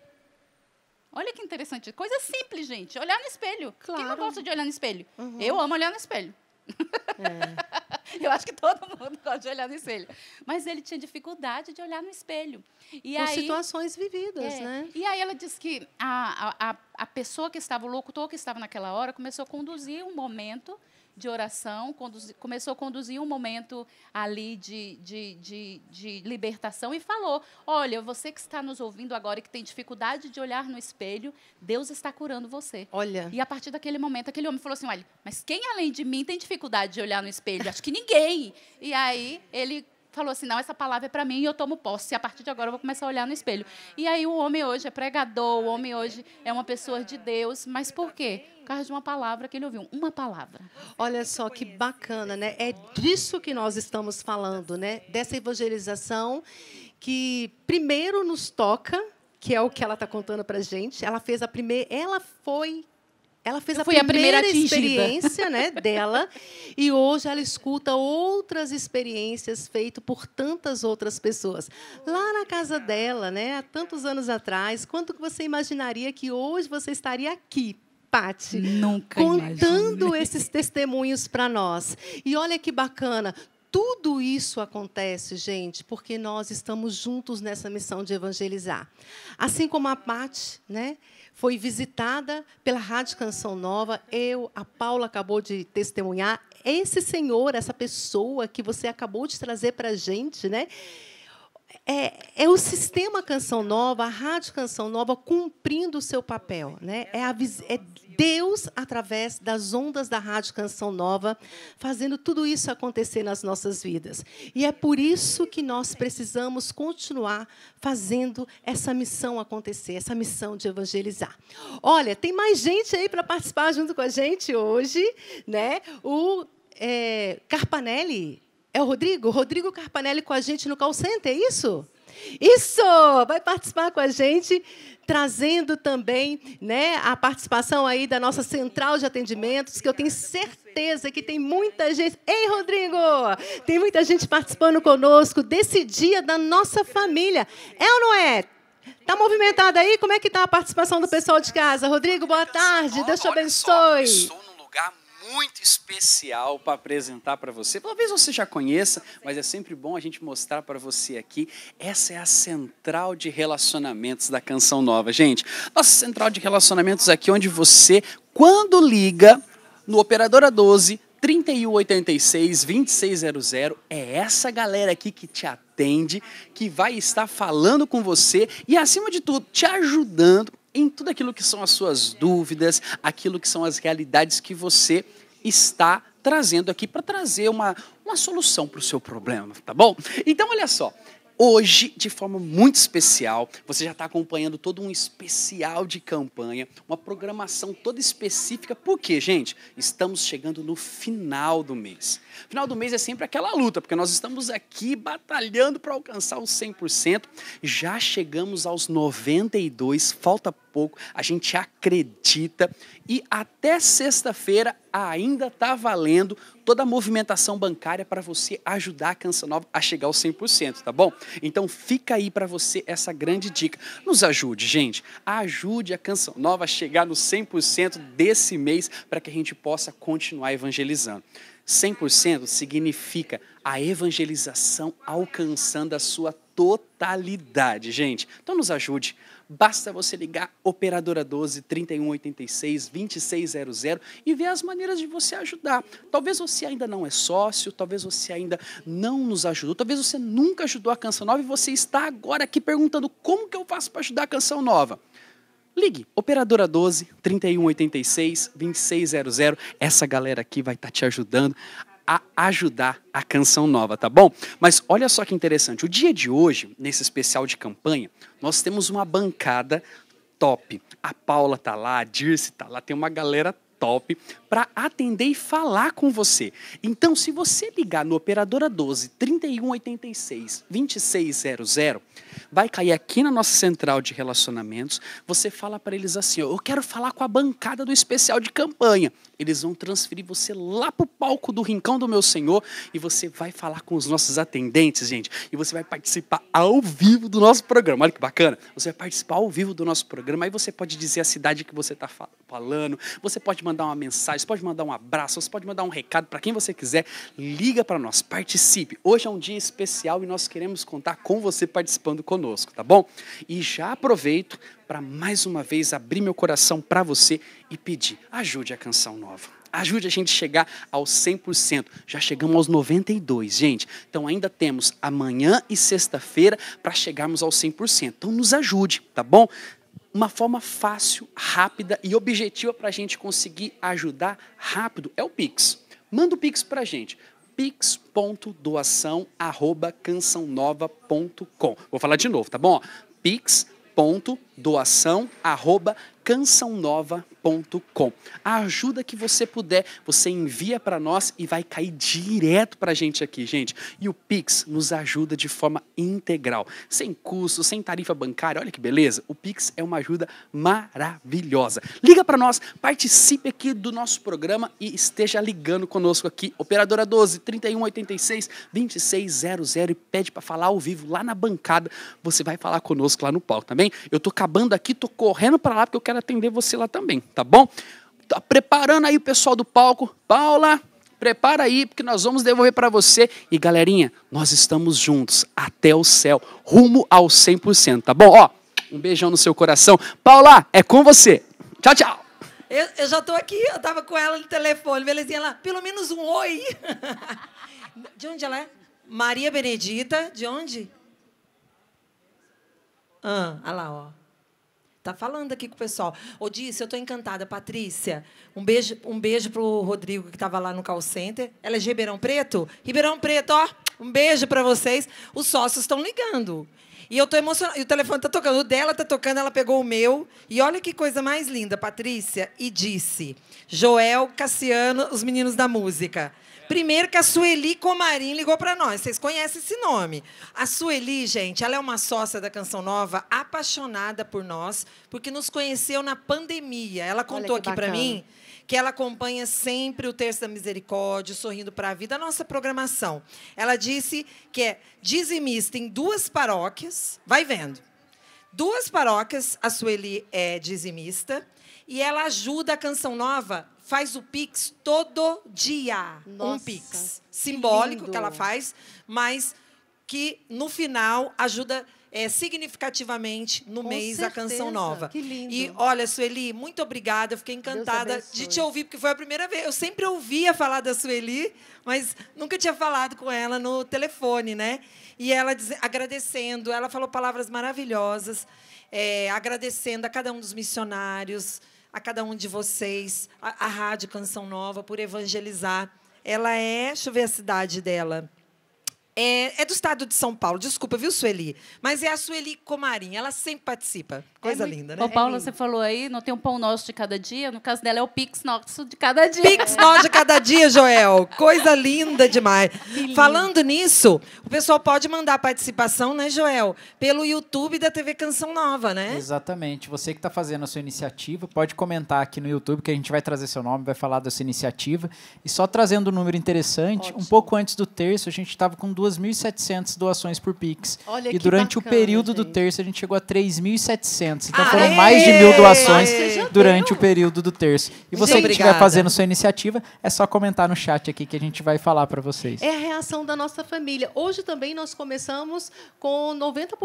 Olha que interessante. Coisa simples, gente. Olhar no espelho. Claro. Quem não gosta de olhar no espelho? Uhum. Eu amo olhar no espelho. É. *laughs* Eu acho que todo mundo gosta de olhar no espelho. Mas ele tinha dificuldade de olhar no espelho. E Com aí, situações vividas, é. né? E aí ela disse que a, a, a pessoa que estava, o locutor que estava naquela hora, começou a conduzir um momento de oração, conduzi, começou a conduzir um momento ali de, de, de, de libertação e falou: Olha, você que está nos ouvindo agora e que tem dificuldade de olhar no espelho, Deus está curando você. Olha. E a partir daquele momento, aquele homem falou assim: Olha, mas quem além de mim tem dificuldade de olhar no espelho? Acho que ninguém. E aí ele falou assim: não, essa palavra é para mim e eu tomo posse. E a partir de agora eu vou começar a olhar no espelho. E aí o homem hoje é pregador, o homem hoje é uma pessoa de Deus. Mas por quê? Por causa de uma palavra que ele ouviu, uma palavra. Olha só que bacana, né? É disso que nós estamos falando, né? Dessa evangelização que primeiro nos toca, que é o que ela está contando para gente. Ela fez a primeira, ela foi ela fez a primeira, a primeira, experiência né, *laughs* dela e hoje ela escuta outras experiências feitas por tantas outras pessoas. Lá na casa dela, né, há tantos anos atrás, quanto você imaginaria que hoje você estaria aqui? Pati, Nunca contando esses testemunhos para nós. E olha que bacana, tudo isso acontece, gente, porque nós estamos juntos nessa missão de evangelizar. Assim como a Pat, né? foi visitada pela Rádio Canção Nova. Eu, a Paula acabou de testemunhar. Esse senhor, essa pessoa que você acabou de trazer para a gente, né? é, é, o sistema Canção Nova, a Rádio Canção Nova, cumprindo o seu papel. Né? É, a, é, Deus, através das ondas da Rádio Canção Nova, fazendo tudo isso acontecer nas nossas vidas. E é por isso que nós precisamos continuar fazendo essa missão acontecer, essa missão de evangelizar. Olha, tem mais gente aí para participar junto com a gente hoje. né? O é, Carpanelli é o Rodrigo? Rodrigo Carpanelli com a gente no call center, é isso? Isso! Vai participar com a gente, trazendo também né, a participação aí da nossa central de atendimentos, que eu tenho certeza que tem muita gente. Ei, Rodrigo! Tem muita gente participando conosco desse dia da nossa família. É ou não é? Tá movimentada aí? Como é que tá a participação do pessoal de casa? Rodrigo, boa tarde. Deus te abençoe. Estou num lugar muito especial para apresentar para você. Talvez você já conheça, mas é sempre bom a gente mostrar para você aqui. Essa é a central de relacionamentos da Canção Nova, gente. Nossa central de relacionamentos aqui, onde você, quando liga no Operadora 12, 3186 2600 é essa galera aqui que te atende, que vai estar falando com você e acima de tudo te ajudando em tudo aquilo que são as suas dúvidas, aquilo que são as realidades que você está trazendo aqui para trazer uma, uma solução para o seu problema, tá bom? Então, olha só. Hoje, de forma muito especial, você já está acompanhando todo um especial de campanha, uma programação toda específica, porque, gente, estamos chegando no final do mês. Final do mês é sempre aquela luta, porque nós estamos aqui batalhando para alcançar os 100%, já chegamos aos 92%, falta pouco, a gente acredita e até sexta-feira ainda está valendo toda a movimentação bancária para você ajudar a Canção Nova a chegar aos 100%, tá bom? Então fica aí para você essa grande dica. Nos ajude, gente. Ajude a Canção Nova a chegar no 100% desse mês para que a gente possa continuar evangelizando. 100% significa a evangelização alcançando a sua totalidade, gente. Então nos ajude Basta você ligar operadora 12 3186 2600 e ver as maneiras de você ajudar. Talvez você ainda não é sócio, talvez você ainda não nos ajudou, talvez você nunca ajudou a Canção Nova e você está agora aqui perguntando como que eu faço para ajudar a Canção Nova. Ligue, operadora 12 3186 2600. Essa galera aqui vai estar tá te ajudando a ajudar a canção nova, tá bom? Mas olha só que interessante, o dia de hoje, nesse especial de campanha, nós temos uma bancada top. A Paula tá lá, a Dirce tá lá, tem uma galera top para atender e falar com você. Então, se você ligar no operadora 12 3186 2600, vai cair aqui na nossa central de relacionamentos, você fala para eles assim: "Eu quero falar com a bancada do especial de campanha". Eles vão transferir você lá pro palco do Rincão do Meu Senhor e você vai falar com os nossos atendentes, gente, e você vai participar ao vivo do nosso programa. Olha que bacana. Você vai participar ao vivo do nosso programa, aí você pode dizer a cidade que você está falando, você pode mandar uma mensagem você pode mandar um abraço, você pode mandar um recado para quem você quiser. Liga para nós, participe. Hoje é um dia especial e nós queremos contar com você participando conosco, tá bom? E já aproveito para mais uma vez abrir meu coração para você e pedir: ajude a canção nova ajude a gente a chegar aos 100%. Já chegamos aos 92%, gente. Então ainda temos amanhã e sexta-feira para chegarmos aos 100%. Então nos ajude, tá bom? uma forma fácil, rápida e objetiva para a gente conseguir ajudar rápido é o Pix. Manda o Pix para a gente pix.doação@cançãonova.com. Vou falar de novo, tá bom? pix.doação@cançãonova.com cançãonova.com. A ajuda que você puder, você envia para nós e vai cair direto para a gente aqui, gente. E o Pix nos ajuda de forma integral, sem custo, sem tarifa bancária. Olha que beleza. O Pix é uma ajuda maravilhosa. Liga para nós, participe aqui do nosso programa e esteja ligando conosco aqui. Operadora 12 3186 2600 e pede para falar ao vivo lá na bancada. Você vai falar conosco lá no palco também. Tá eu tô acabando aqui, tô correndo para lá porque eu quero quero atender você lá também, tá bom? Tá preparando aí o pessoal do palco. Paula, prepara aí, porque nós vamos devolver para você. E galerinha, nós estamos juntos até o céu, rumo ao 100%, tá bom? Ó, um beijão no seu coração. Paula, é com você. Tchau, tchau. Eu, eu já tô aqui, eu tava com ela no telefone, belezinha lá, pelo menos um oi. *laughs* de onde ela é? Maria Benedita, de onde? Ah, olha lá, ó. Tá falando aqui com o pessoal. Ô, Disse, eu estou encantada. Patrícia, um beijo um beijo para o Rodrigo, que estava lá no call center. Ela é de Ribeirão Preto? Ribeirão Preto, ó, um beijo para vocês. Os sócios estão ligando. E eu estou emocionada. E o telefone está tocando. O dela está tocando, ela pegou o meu. E olha que coisa mais linda, Patrícia. E disse, Joel, Cassiano, os meninos da música. Primeiro que a Sueli Comarim ligou para nós. Vocês conhecem esse nome. A Sueli, gente, ela é uma sócia da Canção Nova, apaixonada por nós, porque nos conheceu na pandemia. Ela contou aqui para mim que ela acompanha sempre o Terço da Misericórdia, Sorrindo para a Vida, a nossa programação. Ela disse que é dizimista em duas paróquias. Vai vendo. Duas paróquias, a Sueli é dizimista, e ela ajuda a Canção Nova faz o Pix todo dia. Nossa, um Pix. Simbólico que, que ela faz, mas que no final ajuda é, significativamente no Com mês certeza. a canção nova. Que lindo. E olha, Sueli, muito obrigada. Eu fiquei encantada de te ouvir, porque foi a primeira vez. Eu sempre ouvia falar da Sueli, mas nunca tinha falado com ela no telefone, né? E ela diz, agradecendo, ela falou palavras maravilhosas, é, agradecendo a cada um dos missionários a cada um de vocês, a, a Rádio Canção Nova, por evangelizar. Ela é, deixa eu ver a cidade dela. É, é, do estado de São Paulo, desculpa, viu, Sueli? Mas é a Sueli Comarim, ela sempre participa. É Coisa é linda, né? Ô, Paula, é você falou aí, não tem um pão nosso de cada dia? No caso dela, é o Pix nosso de cada dia. Pix nosso de cada dia, Joel. Coisa linda demais. *laughs* Falando nisso, o pessoal pode mandar participação, né, Joel? Pelo YouTube da TV Canção Nova, né? Exatamente. Você que está fazendo a sua iniciativa, pode comentar aqui no YouTube, que a gente vai trazer seu nome, vai falar da sua iniciativa. E só trazendo um número interessante, Ótimo. um pouco antes do terço, a gente estava com duas 2.700 doações por Pix. Olha e durante bacana, o período gente. do terço a gente chegou a 3.700. Então foram mais de mil doações Aê! durante Aê! o período do terço. E você gente, que estiver fazendo sua iniciativa, é só comentar no chat aqui que a gente vai falar para vocês. É a reação da nossa família. Hoje também nós começamos com 90%.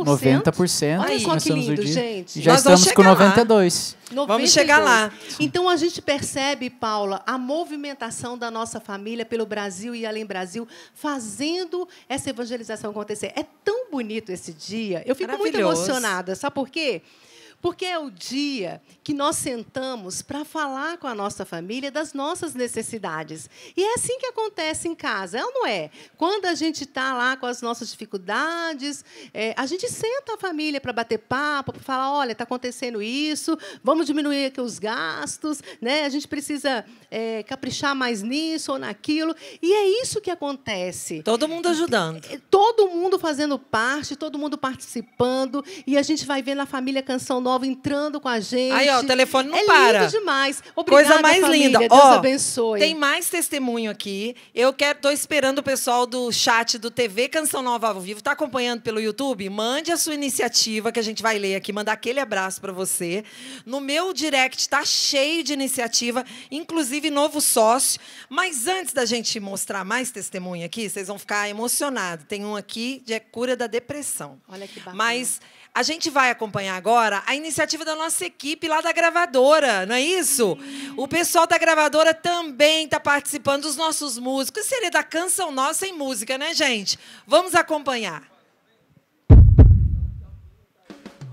90%. Olha só que lindo, gente. E já nós estamos com 92. Lá. 92. Vamos chegar lá. Então a gente percebe, Paula, a movimentação da nossa família pelo Brasil e além Brasil, fazendo essa evangelização acontecer. É tão bonito esse dia. Eu fico muito emocionada. Sabe por quê? Porque é o dia que nós sentamos para falar com a nossa família das nossas necessidades. E é assim que acontece em casa, é ou não é? Quando a gente está lá com as nossas dificuldades, é, a gente senta a família para bater papo, para falar: olha, está acontecendo isso, vamos diminuir aqui os gastos, né? a gente precisa é, caprichar mais nisso ou naquilo. E é isso que acontece. Todo mundo ajudando. É, é, todo mundo fazendo parte, todo mundo participando, e a gente vai vendo a família Canção nova entrando com a gente. Aí, ó, o telefone não é para. Lindo demais. Obrigada, Coisa mais família. linda. Deus ó, abençoe. Tem mais testemunho aqui. Eu quero, tô esperando o pessoal do chat do TV Canção Nova ao vivo. Tá acompanhando pelo YouTube? Mande a sua iniciativa que a gente vai ler aqui, mandar aquele abraço para você. No meu direct tá cheio de iniciativa, inclusive novo sócio. Mas antes da gente mostrar mais testemunho aqui, vocês vão ficar emocionados. Tem um aqui de cura da depressão. Olha que bacana. Mas a gente vai acompanhar agora a iniciativa da nossa equipe lá da gravadora, não é isso? O pessoal da gravadora também está participando dos nossos músicos. Seria da canção nossa em música, né, gente? Vamos acompanhar.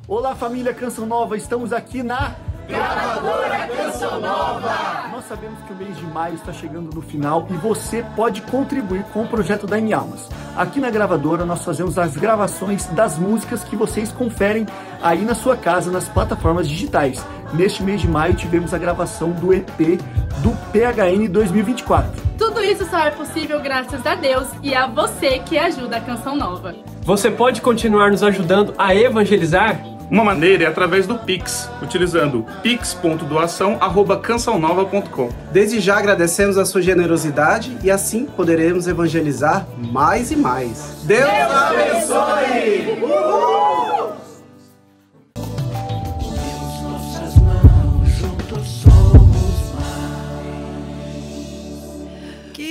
Olá, família Canção Nova. Estamos aqui na Gravadora Canção Nova! Nós sabemos que o mês de maio está chegando no final e você pode contribuir com o projeto da Almas. Aqui na gravadora nós fazemos as gravações das músicas que vocês conferem aí na sua casa, nas plataformas digitais. Neste mês de maio tivemos a gravação do EP do PHN 2024. Tudo isso só é possível graças a Deus e a você que ajuda a Canção Nova. Você pode continuar nos ajudando a evangelizar? Uma maneira é através do Pix, utilizando pix.doação@cançãonova.com. Desde já agradecemos a sua generosidade e assim poderemos evangelizar mais e mais. Deus abençoe! Uhul!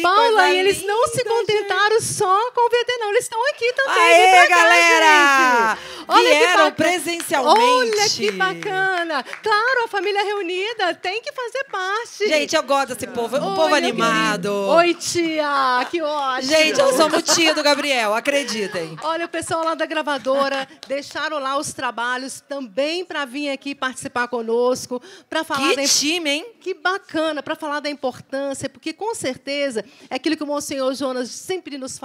Paula, e eles não se contentaram só com o VT, não. Eles estão aqui também. Aê, galera! Cá, Olha Vieram presencialmente. Olha que bacana. Claro, a família é reunida tem que fazer parte. Gente, eu gosto desse povo. Um Oi, povo animado. Oi, tia. Que ótimo. Gente, eu sou tia do Gabriel, acreditem. Olha, o pessoal lá da gravadora deixaram lá os trabalhos também para vir aqui participar conosco, para falar que da... time, hein? Que bacana, para falar da importância, porque com certeza é aquilo que o Monsenhor Jonas sempre nos,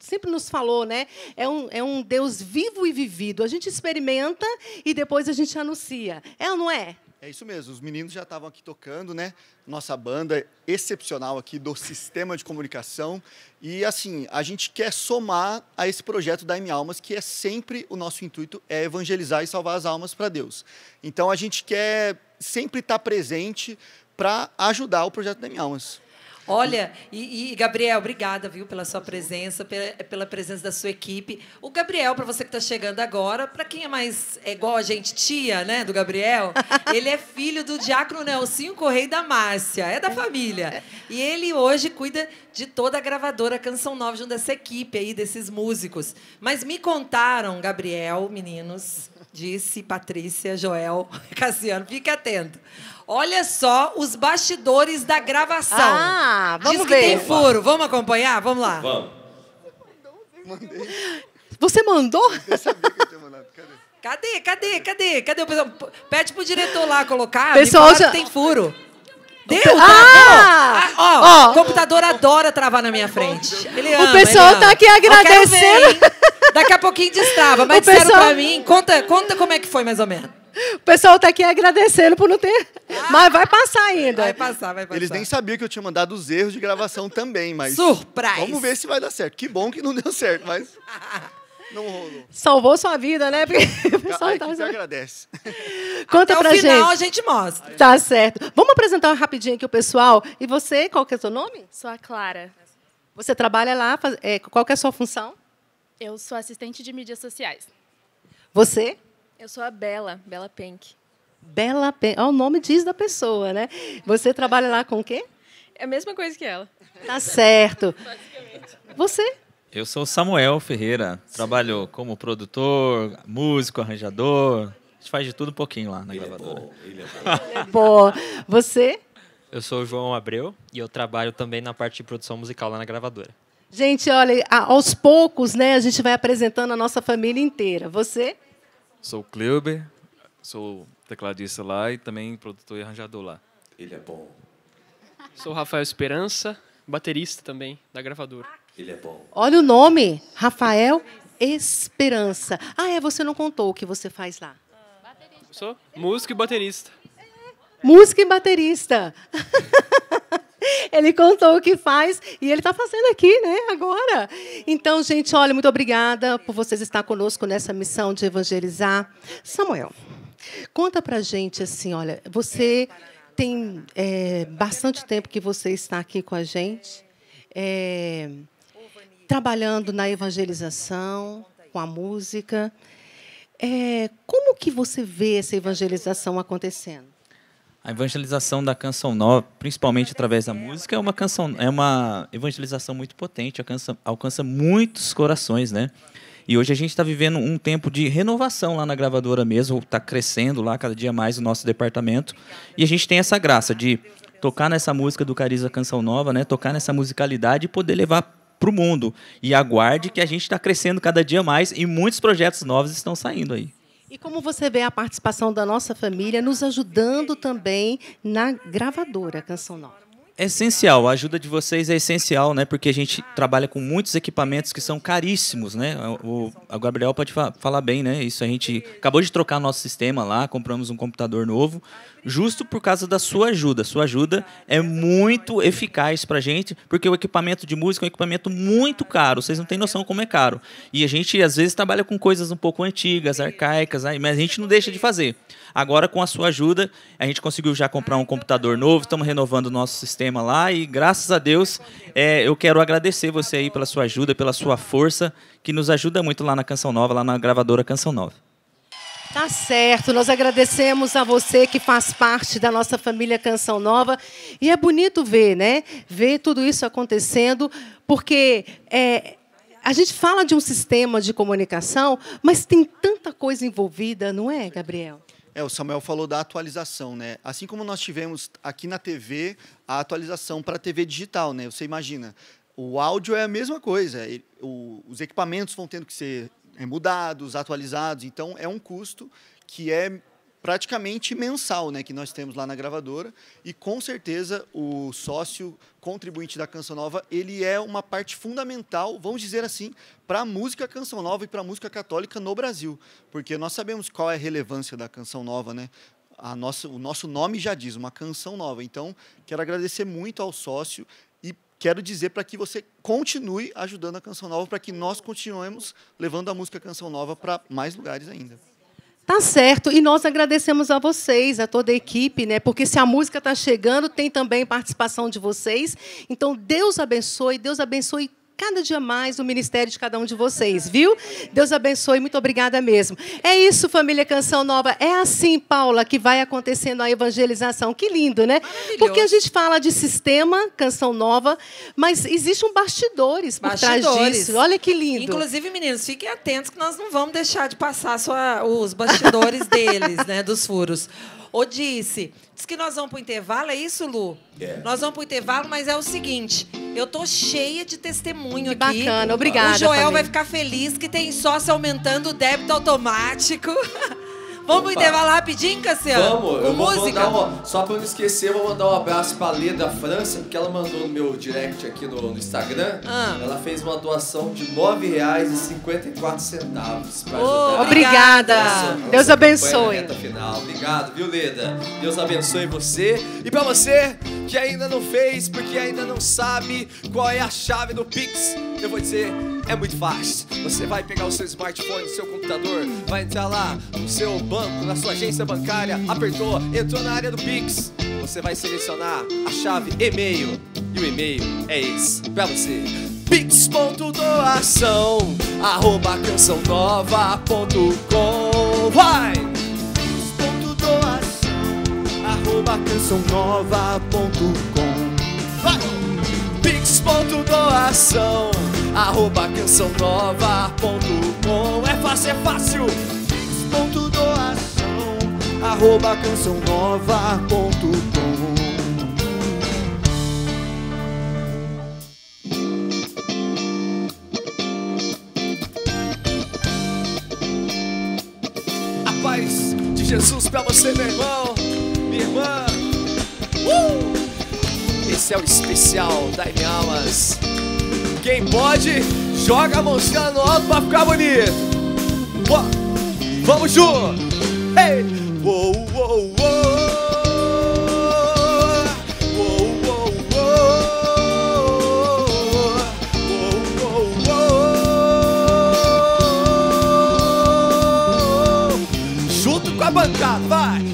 sempre nos falou, né? É um, é um Deus vivo e vivido. A gente experimenta e depois a gente anuncia. É ou não é? É isso mesmo, os meninos já estavam aqui tocando, né? Nossa banda excepcional aqui do sistema de comunicação. E assim, a gente quer somar a esse projeto da M Almas, que é sempre o nosso intuito é evangelizar e salvar as almas para Deus. Então a gente quer sempre estar presente para ajudar o projeto da M Almas. Olha, e, e, Gabriel, obrigada, viu, pela sua presença, pela, pela presença da sua equipe. O Gabriel, para você que está chegando agora, para quem é mais é igual a gente, tia, né, do Gabriel, *laughs* ele é filho do Diácono Nelsinho Correia da Márcia, é da família. E ele hoje cuida de toda a gravadora Canção Nova, junto dessa equipe aí, desses músicos. Mas me contaram, Gabriel, meninos, disse Patrícia, Joel, *laughs* Cassiano. Fique atento. Olha só os bastidores da gravação. Ah, vamos Diz que ver. tem furo. Vamos acompanhar? Vamos lá. Vamos. Mandei. Você mandou? Eu sabia que eu tinha mandado. Cadê? Cadê? Cadê? Cadê? Cadê o pessoal? Pede pro diretor lá colocar. Pessoal, já... tem furo. Deu, ah! ah! Ó, ah, oh, oh. computador adora travar na minha frente. Ele ama, o pessoal tá aqui agradecendo. Ver, Daqui a pouquinho destrava, *laughs* mas o disseram pessoal... pra mim. Conta, conta como é que foi, mais ou menos. O pessoal tá aqui agradecendo por não ter. Ah. Mas vai passar ainda. Vai passar, vai passar. Eles nem sabiam que eu tinha mandado os erros de gravação também, mas. Surprise! Vamos ver se vai dar certo. Que bom que não deu certo, mas. *laughs* Não rolou. Salvou sua vida, né? Porque o pessoal Ai, tava... Tá agradece. Conta Até pra o final a gente mostra. Tá certo. Vamos apresentar rapidinho aqui o pessoal. E você, qual que é o seu nome? Sou a Clara. Você trabalha lá, faz... é, qual que é a sua função? Eu sou assistente de mídias sociais. Você? Eu sou a Bela, Bela Penck. Bela Penck, é o nome diz da pessoa, né? Você trabalha lá com o quê? É a mesma coisa que ela. Tá certo. Basicamente. Você? Eu sou Samuel Ferreira, trabalho como produtor, músico, arranjador. A gente faz de tudo um pouquinho lá na ele é gravadora. É bom, ele é bom. ele é bom. Você? Eu sou o João Abreu e eu trabalho também na parte de produção musical lá na gravadora. Gente, olha, aos poucos, né, a gente vai apresentando a nossa família inteira. Você? Sou o Kleuber, sou tecladista lá e também produtor e arranjador lá. Ele é bom. Sou o Rafael Esperança, baterista também da gravadora. Ele é bom. Olha o nome, Rafael Esperança. Ah, é, você não contou o que você faz lá. Baterista. Sou músico e baterista. Música e baterista. *laughs* Ele contou o que faz e ele está fazendo aqui, né? Agora. Então, gente, olha, muito obrigada por vocês estar conosco nessa missão de evangelizar. Samuel, conta pra gente assim, olha, você tem é, bastante tempo que você está aqui com a gente. É, trabalhando na evangelização, com a música. É, como que você vê essa evangelização acontecendo? A evangelização da canção nova, principalmente através da música, é uma canção, é uma evangelização muito potente, alcança, alcança muitos corações, né? E hoje a gente está vivendo um tempo de renovação lá na gravadora mesmo, está crescendo lá cada dia mais o nosso departamento. E a gente tem essa graça de tocar nessa música do Cariza Canção Nova, né? Tocar nessa musicalidade e poder levar para o mundo. E aguarde que a gente está crescendo cada dia mais e muitos projetos novos estão saindo aí. E como você vê a participação da nossa família nos ajudando também na gravadora Canção Nova? essencial, a ajuda de vocês é essencial, né? Porque a gente trabalha com muitos equipamentos que são caríssimos, né? É, o, Gabriel pode fa falar bem, né? Isso a gente acabou de trocar nosso sistema lá, compramos um computador novo, justo por causa da sua ajuda. Sua ajuda é muito eficaz a gente, porque o equipamento de música é um equipamento muito caro, vocês não têm noção como é caro. E a gente às vezes trabalha com coisas um pouco antigas, arcaicas, mas a gente não deixa de fazer. Agora, com a sua ajuda, a gente conseguiu já comprar um computador novo, estamos renovando o nosso sistema lá e, graças a Deus, é, eu quero agradecer você aí pela sua ajuda, pela sua força, que nos ajuda muito lá na Canção Nova, lá na gravadora Canção Nova. Tá certo, nós agradecemos a você que faz parte da nossa família Canção Nova. E é bonito ver, né? Ver tudo isso acontecendo, porque é, a gente fala de um sistema de comunicação, mas tem tanta coisa envolvida, não é, Gabriel? É, o Samuel falou da atualização, né? Assim como nós tivemos aqui na TV a atualização para a TV digital, né? Você imagina, o áudio é a mesma coisa, o, os equipamentos vão tendo que ser é, mudados, atualizados, então é um custo que é praticamente mensal né, que nós temos lá na gravadora. E com certeza o sócio contribuinte da Canção Nova, ele é uma parte fundamental, vamos dizer assim, para a música Canção Nova e para a música católica no Brasil. Porque nós sabemos qual é a relevância da Canção Nova, né? A nossa, o nosso nome já diz, uma canção nova. Então, quero agradecer muito ao sócio e quero dizer para que você continue ajudando a Canção Nova, para que nós continuemos levando a música Canção Nova para mais lugares ainda. Tá certo. E nós agradecemos a vocês, a toda a equipe, né? Porque se a música está chegando, tem também participação de vocês. Então, Deus abençoe, Deus abençoe cada dia mais o ministério de cada um de vocês, viu? Deus abençoe, muito obrigada mesmo. É isso, família Canção Nova. É assim, Paula, que vai acontecendo a evangelização. Que lindo, né? Porque a gente fala de sistema, Canção Nova, mas existe um bastidores por bastidores. trás disso. Olha que lindo. Inclusive, meninos, fiquem atentos que nós não vamos deixar de passar os bastidores deles, né, dos furos. Ô, disse, diz que nós vamos pro intervalo, é isso, Lu? É. Nós vamos pro intervalo, mas é o seguinte, eu tô cheia de testemunho que aqui. Bacana, obrigada. O Joel família. vai ficar feliz que tem sócio aumentando o débito automático. *laughs* Vamos pro intervalo rapidinho, Cassiano? Vamos, Com eu vou mandar uma, Só pra eu não esquecer, eu vou mandar um abraço pra Lê da França, porque ela mandou no meu direct aqui no, no Instagram. Ah. Ela fez uma doação de R$ 9,54 Oh, obrigada! Nossa, Deus abençoe. Reta final. Obrigado, viu, Leda? Deus abençoe você. E pra você que ainda não fez, porque ainda não sabe qual é a chave do Pix, eu vou dizer é muito fácil. Você vai pegar o seu smartphone, o seu computador, vai entrar lá no seu banco, na sua agência bancária, apertou, entrou na área do Pix. Você vai selecionar a chave e-mail e o e-mail é esse para você. Pix.doação arroba nova.com. Vai! Pix.doação arroba nova.com. Vai! Pix.doação arroba nova.com. É fácil, é fácil! Pix.doação arroba cançãonova.com A paz de Jesus pra você, meu irmão, minha irmã. Uh! Esse é o especial da M Almas. Quem pode, joga a mãozinha no alto pra ficar bonito. Boa. Vamos junto! Hey! Uou, uou, Junto com a bancada, vai!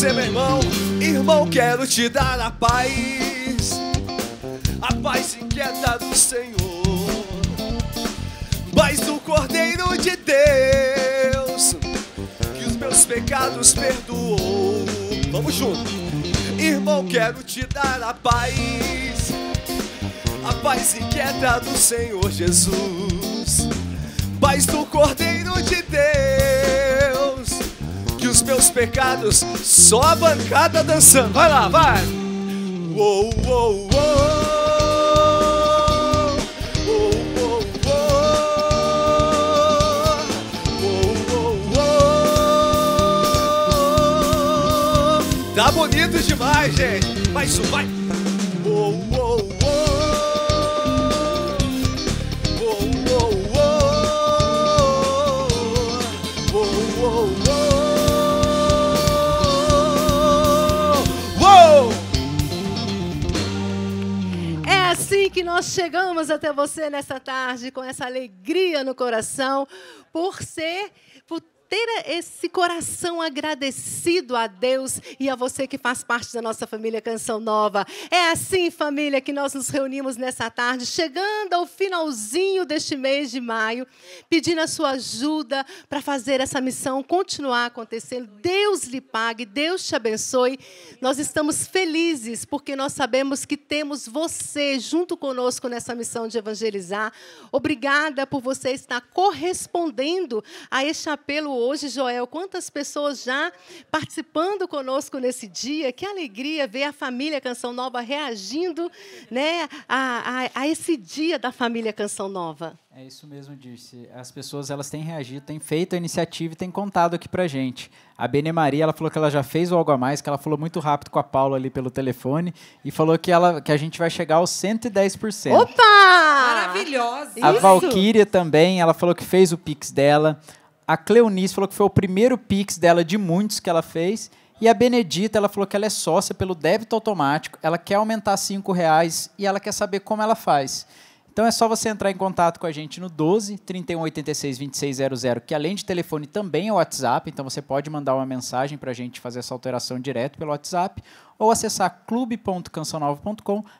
você, meu irmão. Irmão, quero te dar a paz, a paz inquieta do Senhor, paz do Cordeiro de Deus, que os meus pecados perdoou. Vamos junto, irmão, quero te dar a paz, a paz inquieta do Senhor Jesus, paz do Cordeiro de Deus os meus pecados, só a bancada dançando. Vai lá, vai! Uou, uou, uou. Tá bonito demais, gente. Mas vai. nós chegamos até você nessa tarde com essa alegria no coração por ser ter esse coração agradecido a Deus e a você que faz parte da nossa família Canção Nova. É assim, família, que nós nos reunimos nessa tarde, chegando ao finalzinho deste mês de maio, pedindo a sua ajuda para fazer essa missão continuar acontecendo. Deus lhe pague, Deus te abençoe. Nós estamos felizes porque nós sabemos que temos você junto conosco nessa missão de evangelizar. Obrigada por você estar correspondendo a este apelo hoje, Joel. Quantas pessoas já participando conosco nesse dia. Que alegria ver a família Canção Nova reagindo né, a, a, a esse dia da família Canção Nova. É isso mesmo, Dirce. As pessoas elas têm reagido, têm feito a iniciativa e têm contado aqui para gente. A Bene Maria, ela falou que ela já fez o algo a mais, que ela falou muito rápido com a Paula ali pelo telefone e falou que ela que a gente vai chegar aos 110%. Opa! Maravilhosa. A Valquíria também, ela falou que fez o pix dela. A Cleonice falou que foi o primeiro Pix dela de muitos que ela fez. E a Benedita, ela falou que ela é sócia pelo débito automático, ela quer aumentar cinco reais e ela quer saber como ela faz. Então é só você entrar em contato com a gente no 12 31 86 2600, que além de telefone também é o WhatsApp, então você pode mandar uma mensagem para a gente fazer essa alteração direto pelo WhatsApp, ou acessar clubecanção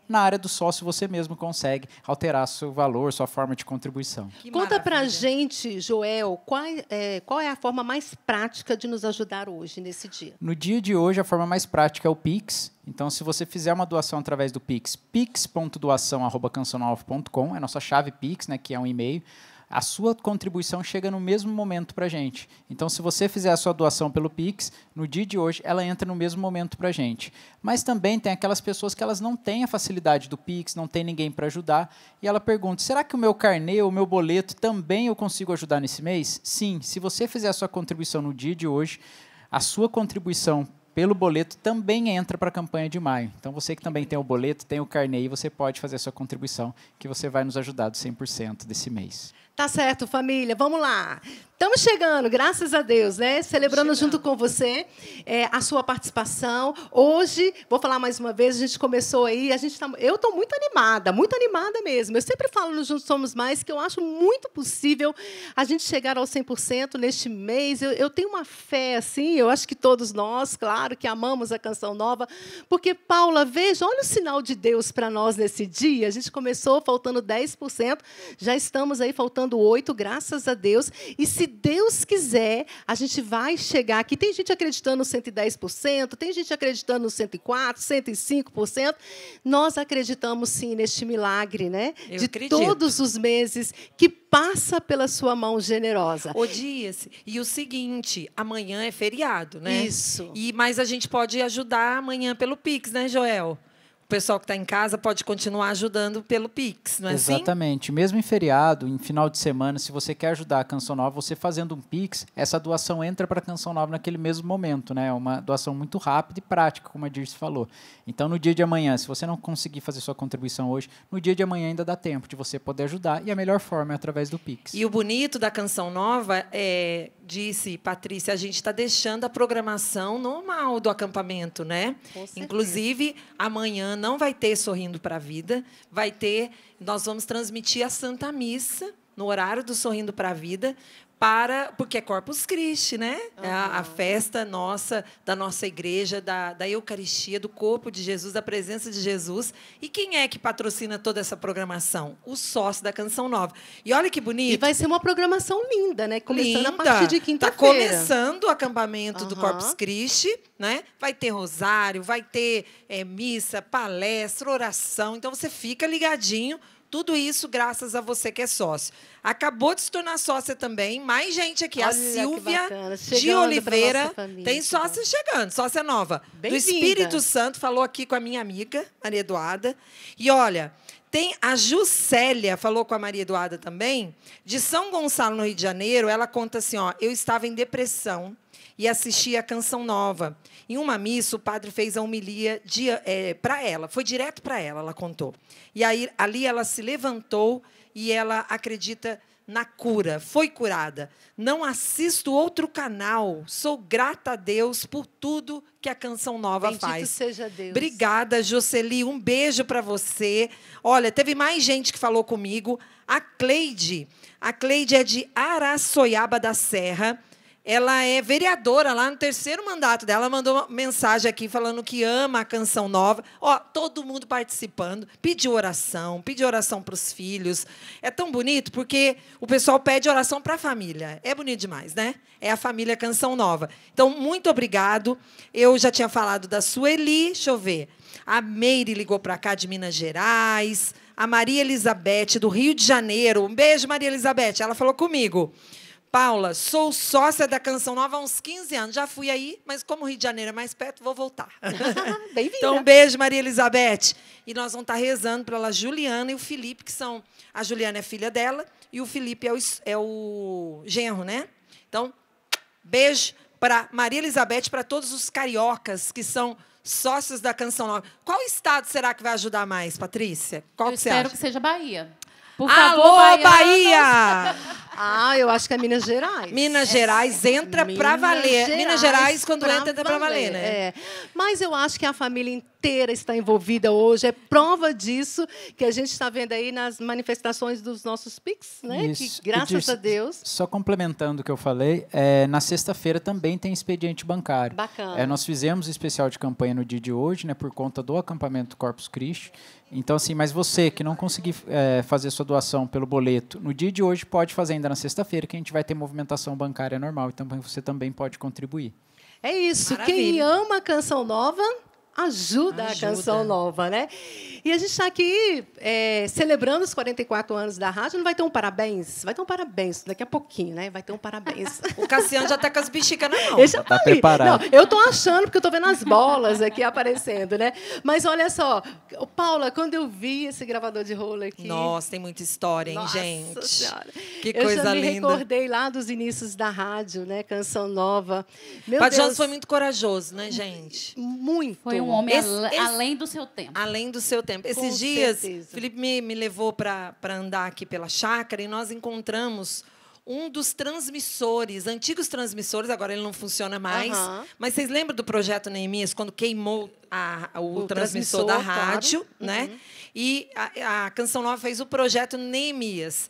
Na área do sócio, você mesmo consegue alterar seu valor, sua forma de contribuição. Que Conta para pra gente, Joel, qual é, qual é a forma mais prática de nos ajudar hoje, nesse dia? No dia de hoje, a forma mais prática é o Pix. Então, se você fizer uma doação através do Pix, pix.doação.cancionalvo.com, é a nossa chave Pix, né, que é um e-mail a sua contribuição chega no mesmo momento para a gente. Então, se você fizer a sua doação pelo Pix, no dia de hoje, ela entra no mesmo momento para a gente. Mas também tem aquelas pessoas que elas não têm a facilidade do Pix, não tem ninguém para ajudar, e ela pergunta, será que o meu carnê, o meu boleto, também eu consigo ajudar nesse mês? Sim, se você fizer a sua contribuição no dia de hoje, a sua contribuição pelo boleto também entra para a campanha de maio. Então, você que também tem o boleto, tem o carnê, você pode fazer a sua contribuição, que você vai nos ajudar do 100% desse mês. Tá certo, família, vamos lá. Estamos chegando, graças a Deus, né? Celebrando junto com você é, a sua participação. Hoje, vou falar mais uma vez, a gente começou aí, a gente tá, eu estou muito animada, muito animada mesmo. Eu sempre falo no Juntos Somos Mais que eu acho muito possível a gente chegar ao 100% neste mês. Eu, eu tenho uma fé, assim, eu acho que todos nós, claro, que amamos a Canção Nova, porque, Paula, veja, olha o sinal de Deus para nós nesse dia. A gente começou faltando 10%, já estamos aí faltando chegando oito, graças a Deus. E se Deus quiser, a gente vai chegar aqui. Tem gente acreditando no 110%, tem gente acreditando no 104%, 105%. Nós acreditamos sim neste milagre, né? Eu de acredito. todos os meses que passa pela sua mão generosa. O dias e o seguinte, amanhã é feriado, né? Isso. E mas a gente pode ajudar amanhã pelo Pix, né, Joel? pessoal que está em casa pode continuar ajudando pelo Pix, não é assim? Exatamente. Assim? Mesmo em feriado, em final de semana, se você quer ajudar a Canção Nova, você fazendo um Pix, essa doação entra para a Canção Nova naquele mesmo momento, né? É uma doação muito rápida e prática, como a Dirce falou. Então, no dia de amanhã, se você não conseguir fazer sua contribuição hoje, no dia de amanhã ainda dá tempo de você poder ajudar e a melhor forma é através do Pix. E o bonito da Canção Nova é, disse Patrícia, a gente está deixando a programação normal do acampamento, né? Inclusive, amanhã não vai ter sorrindo para a vida, vai ter. Nós vamos transmitir a Santa Missa no horário do Sorrindo para a Vida, para porque é Corpus Christi, né? Uhum. É a, a, ah. festa nossa da nossa igreja, da, da Eucaristia, do corpo de Jesus, da presença de Jesus. E quem é que patrocina toda essa programação? O sócio da Canção Nova. E olha que bonito. E vai ser uma programação linda, né? Começando linda. a partir de tá quinta-feira. Tá começando o acampamento uhum. do Corpus Christi, né? Vai ter rosário, vai ter é, missa, palestra, oração. Então você fica ligadinho tudo isso graças a você que é sócio. Acabou de se tornar sócia também. Mais gente aqui. Olha a Silvia de Oliveira. Família, tem sócia chegando, sócia nova. Do Espírito Santo, falou aqui com a minha amiga, Maria Eduarda. E olha, tem a Juscelia, falou com a Maria Eduarda também, de São Gonçalo, no Rio de Janeiro. Ela conta assim: ó, eu estava em depressão e assistia a Canção Nova. Em uma missa, o padre fez a homilia é, para ela, foi direto para ela, ela contou. E aí, ali ela se levantou e ela acredita na cura, foi curada. Não assisto outro canal. Sou grata a Deus por tudo que a Canção Nova Bendito faz. seja Deus. Obrigada, Jocely. Um beijo para você. Olha, teve mais gente que falou comigo. A Cleide. A Cleide é de Araçoiaba da Serra ela é vereadora lá no terceiro mandato dela. mandou uma mensagem aqui falando que ama a canção nova. Ó, todo mundo participando, pediu oração, pediu oração para os filhos. É tão bonito porque o pessoal pede oração para a família. É bonito demais, né? É a família Canção Nova. Então, muito obrigado. Eu já tinha falado da Sueli, deixa eu ver. A Meire ligou para cá de Minas Gerais. A Maria Elizabeth, do Rio de Janeiro. Um beijo, Maria Elizabeth. Ela falou comigo. Paula, sou sócia da Canção Nova há uns 15 anos. Já fui aí, mas como o Rio de Janeiro é mais perto, vou voltar. *laughs* Bem-vinda. Então, um beijo, Maria Elizabeth. E nós vamos estar rezando para ela, Juliana e o Felipe, que são. A Juliana é filha dela e o Felipe é o, é o genro, né? Então, beijo para Maria Elizabeth, para todos os cariocas que são sócios da Canção Nova. Qual estado será que vai ajudar mais, Patrícia? Qual Eu que espero você acha? que seja Bahia. Por Alô, Bahia! Bahia! Ah, eu acho que é Minas Gerais. Minas é. Gerais entra para valer. Gerais Minas Gerais, quando entra, entra para valer, valer, né? É. Mas eu acho que a família inteira inteira está envolvida hoje. É prova disso que a gente está vendo aí nas manifestações dos nossos PICs, né? Isso. Que, graças a Deus. Só complementando o que eu falei, é, na sexta-feira também tem expediente bancário. Bacana. É, nós fizemos o especial de campanha no dia de hoje, né? Por conta do acampamento Corpus Christi. Então, assim, mas você que não conseguir é, fazer sua doação pelo boleto no dia de hoje, pode fazer ainda na sexta-feira, que a gente vai ter movimentação bancária normal. Então, você também pode contribuir. É isso. Maravilha. Quem ama a canção nova, ajuda, ajuda. a canção nova, né? E a gente está aqui é, celebrando os 44 anos da rádio. Não vai ter um parabéns? Vai ter um parabéns daqui a pouquinho, né? Vai ter um parabéns. *laughs* o Cassiano já está com as bexigas na mão. Ele é já tá preparado. Não, eu estou achando, porque eu estou vendo as bolas aqui aparecendo, né? Mas olha só, Paula, quando eu vi esse gravador de rolo aqui. Nossa, tem muita história, hein, Nossa gente? Senhora. Que coisa linda. Eu me recordei lá dos inícios da rádio, né? Canção nova. Meu Padre Deus. foi muito corajoso, né, gente? Muito. Foi um um homem esse, al esse, além do seu tempo. Além do seu tempo. Esses Com dias, certeza. Felipe me, me levou para andar aqui pela chácara e nós encontramos um dos transmissores, antigos transmissores, agora ele não funciona mais. Mas vocês lembram do projeto Neemias, quando queimou a, a, o, o, transmissor, transmissor da rádio, claro. Uhum. né? E a, a, Canção Nova fez o projeto Neemias.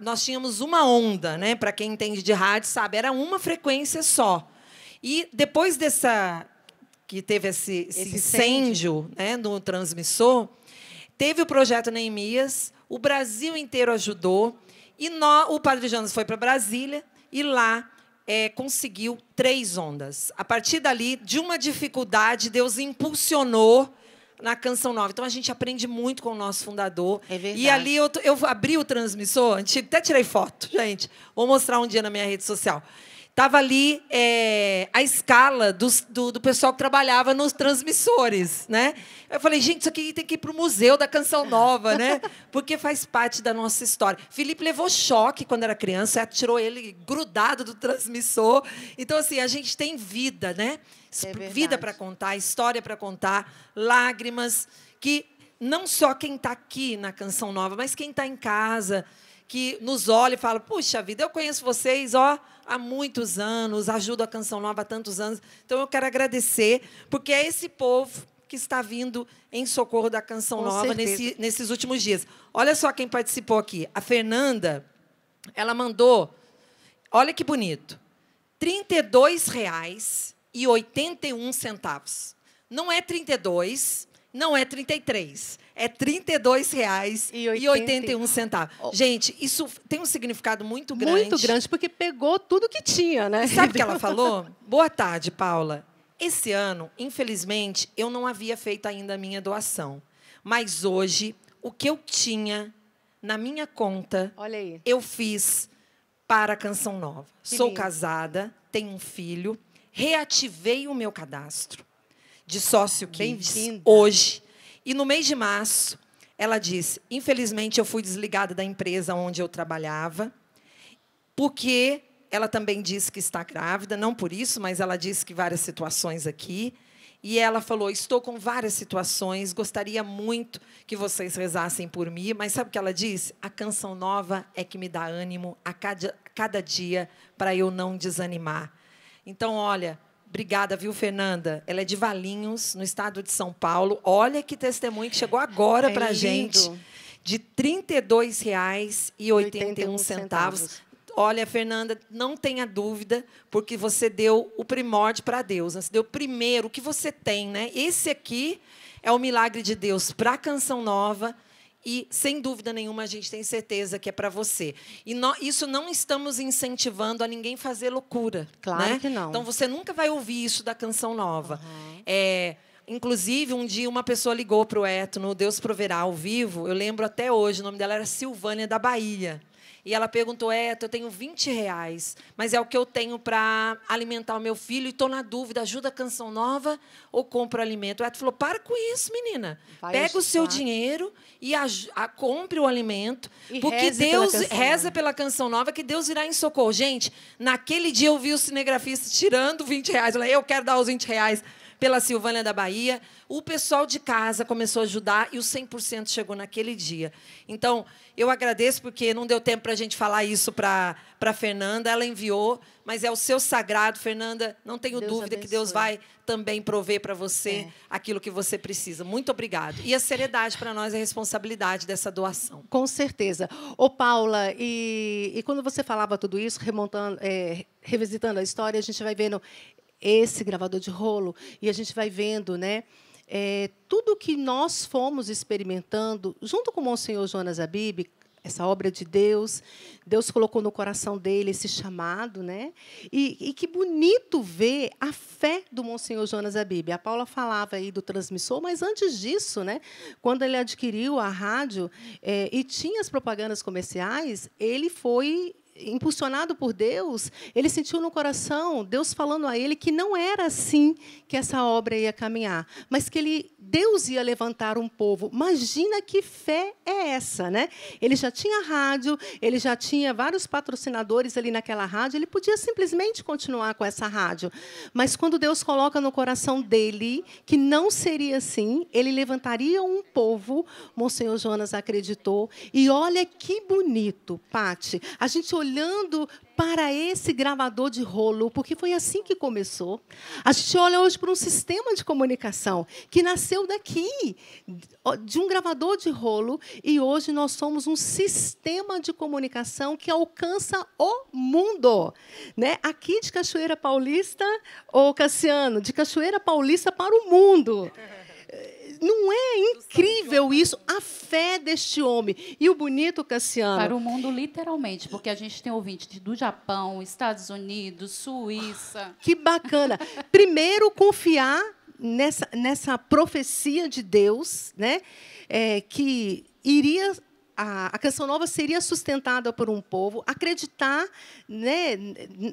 nós tínhamos uma onda, né? Para quem entende de rádio, sabe, era uma frequência só. E depois dessa, que teve esse, esse, esse incêndio, incêndio. Né, no transmissor, teve o projeto Neemias, o Brasil inteiro ajudou, e o Padre Jonas foi para Brasília e lá é, conseguiu três ondas. A partir dali, de uma dificuldade, Deus impulsionou na Canção Nova. Então a gente aprende muito com o nosso fundador. É verdade. E ali eu, eu abri o transmissor até tirei foto, gente. Vou mostrar um dia na minha rede social. Tava ali é, a escala dos, do, do, pessoal que trabalhava nos transmissores, né? Eu falei, gente, isso aqui tem que ir para o museu da canção nova, né? Porque faz parte da nossa história. Felipe levou choque quando era criança, tirou ele grudado do transmissor. Então assim, a gente tem vida, né? É vida para contar, história para contar, lágrimas que não só quem está aqui na Canção Nova, mas quem está em casa, que nos olha e fala: Puxa vida, eu conheço vocês ó, há muitos anos, ajudo a Canção Nova há tantos anos. Então eu quero agradecer, porque é esse povo que está vindo em socorro da Canção Com Nova nesse, nesses últimos dias. Olha só quem participou aqui. A Fernanda, ela mandou, olha que bonito, R$ 32,81. Não é 32, não é 33, é R$ 32,81. Gente, isso tem um significado muito grande. Muito grande, porque pegou tudo que tinha, né? Sabe o que ela falou? Boa tarde, Paula. Esse ano, infelizmente, eu não havia feito ainda a minha doação. Mas hoje, o que eu tinha na minha conta, eu fiz para a Canção Nova. Que Sou lindo. casada, tenho um filho, reativei o meu cadastro de sócio Kids hoje. E no mês de março, ela disse: infelizmente eu fui desligada da empresa onde eu trabalhava, porque ela também disse que está grávida, não por isso, mas ela disse que várias situações aqui. E ela falou: Estou com várias situações, gostaria muito que vocês rezassem por mim, mas sabe o que ela disse? A canção nova é que me dá ânimo a cada, a cada dia para eu não desanimar. Então, olha, Obrigada, viu, Fernanda? Ela é de Valinhos, no estado de São Paulo. Olha que testemunho que chegou agora é para a gente. De R$ 32,81. Olha, Fernanda, não tenha dúvida, porque você deu o primórdio para Deus. Né? Você deu primeiro o que você tem, né? Esse aqui é o milagre de Deus para a Canção Nova e, sem dúvida nenhuma, a gente tem certeza que é para você. E isso não estamos incentivando a ninguém fazer loucura. Claro né? que não. Então, você nunca vai ouvir isso da canção nova. Uhum. É, inclusive, um dia uma pessoa ligou para o Eto no Deus Proverá ao vivo. Eu lembro até hoje, o nome dela era Silvânia da Bahia. E ela perguntou: É, eu tenho 20 reais, mas é o que eu tenho para alimentar o meu filho e estou na dúvida: ajuda a canção nova ou compro alimento? O Eto falou: Para com isso, menina. Vai Pega ajudar. o seu dinheiro e a, a, compre o alimento, e porque Deus pela reza né? pela canção nova, que Deus irá em socorro. Gente, naquele dia eu vi o cinegrafista tirando 20 reais. Eu falei: Eu quero dar os 20 reais pela Silvânia da Bahia. O pessoal de casa começou a ajudar e o 100% chegou naquele dia. Então, eu agradeço, porque não deu tempo para a gente falar isso para a Fernanda. Ela enviou, mas é o seu sagrado, Fernanda. Não tenho Deus dúvida abençoe. que Deus vai também prover para você é. aquilo que você precisa. Muito obrigado. E a seriedade para nós é a responsabilidade dessa doação. Com certeza. Ô, Paula, e, e quando você falava tudo isso, remontando, é, revisitando a história, a gente vai vendo esse gravador de rolo, e a gente vai vendo, né? É, tudo que nós fomos experimentando, junto com o Monsenhor Jonas Abib, essa obra de Deus, Deus colocou no coração dele esse chamado, né? E, e que bonito ver a fé do Monsenhor Jonas Abib. A Paula falava aí do transmissor, mas antes disso, né? Quando ele adquiriu a rádio é, e tinha as propagandas comerciais, ele foi impulsionado por Deus, ele sentiu no coração Deus falando a ele que não era assim que essa obra ia caminhar, mas que ele Deus ia levantar um povo. Imagina que fé é essa, né? Ele já tinha rádio, ele já tinha vários patrocinadores ali naquela rádio, ele podia simplesmente continuar com essa rádio. Mas quando Deus coloca no coração dele que não seria assim, ele levantaria um povo. Monsenhor Jonas acreditou. E olha que bonito, Pati. A gente olhando para esse gravador de rolo, porque foi assim que começou. A gente olha hoje para um sistema de comunicação que nasceu daqui, de um gravador de rolo, e hoje nós somos um sistema de comunicação que alcança o mundo. Né? Aqui de Cachoeira Paulista, ou Cassiano, de Cachoeira Paulista para o mundo. Não é incrível isso? A fé deste homem. E o bonito, Cassiano. Para o mundo, literalmente, porque a gente tem ouvinte do Japão, Estados Unidos, Suíça. Que bacana. Primeiro, confiar nessa, nessa profecia de Deus, né? É, que iria a, a, canção nova seria sustentada por um povo, acreditar né,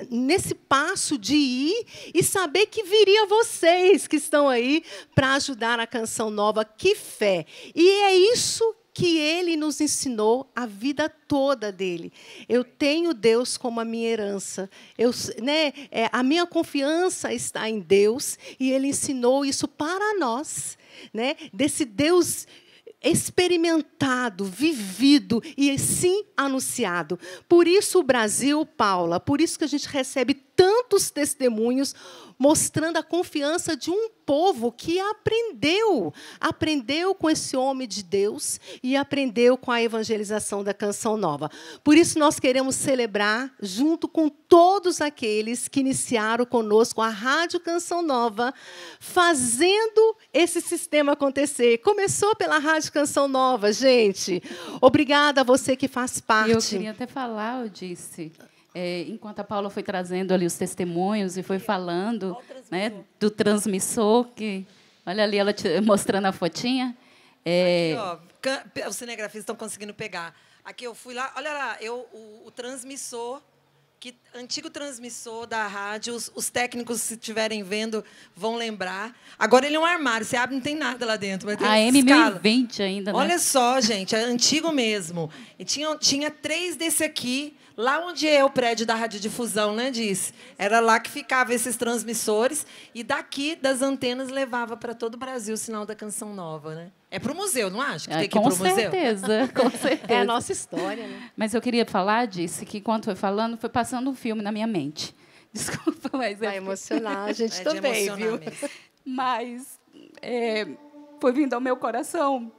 nesse passo de ir e saber que viria vocês que estão aí para ajudar a canção nova. Que fé! E é isso que ele nos ensinou a vida toda dele. Eu tenho Deus como a minha herança. Eu, né, é, a minha confiança está em Deus e ele ensinou isso para nós, né, desse Deus experimentado, vivido e sim anunciado. Por isso o Brasil, Paula, por isso que a gente recebe tantos testemunhos mostrando a confiança de um povo que aprendeu, aprendeu com esse homem de Deus e aprendeu com a evangelização da canção nova. Por isso nós queremos celebrar junto com todos aqueles que iniciaram conosco a Rádio Canção Nova, fazendo esse sistema acontecer. Começou pela Rádio Canção Nova, gente. Obrigada a você que faz parte. Eu queria até falar, eu disse. É, enquanto a Paula foi trazendo ali os testemunhos e foi falando né, do transmissor, que olha ali ela te, mostrando a fotinha. É... Aqui, ó, os cinegrafistas estão conseguindo pegar. Aqui eu fui lá, olha lá, eu, o, o transmissor que antigo transmissor da rádio, os, os técnicos, se estiverem vendo, vão lembrar. Agora ele é um armário, você abre, não tem nada lá dentro. Mas a M1020 ainda, né? Olha só, gente, é antigo mesmo. E tinha, tinha três desse aqui, Lá onde é o prédio da radiodifusão, né, disse? Era lá que ficavam esses transmissores e daqui das antenas levava para todo o Brasil o sinal da canção nova, né? É para o museu, não acha? Que é, tem que ir para o museu? Certeza, *laughs* com certeza. É a nossa história, né? Mas eu queria falar disso, que enquanto foi falando, foi passando um filme na minha mente. *laughs* Desculpa, mas... Vai é... emocionar a gente é também, viu? Mesmo. Mas é, foi vindo ao meu coração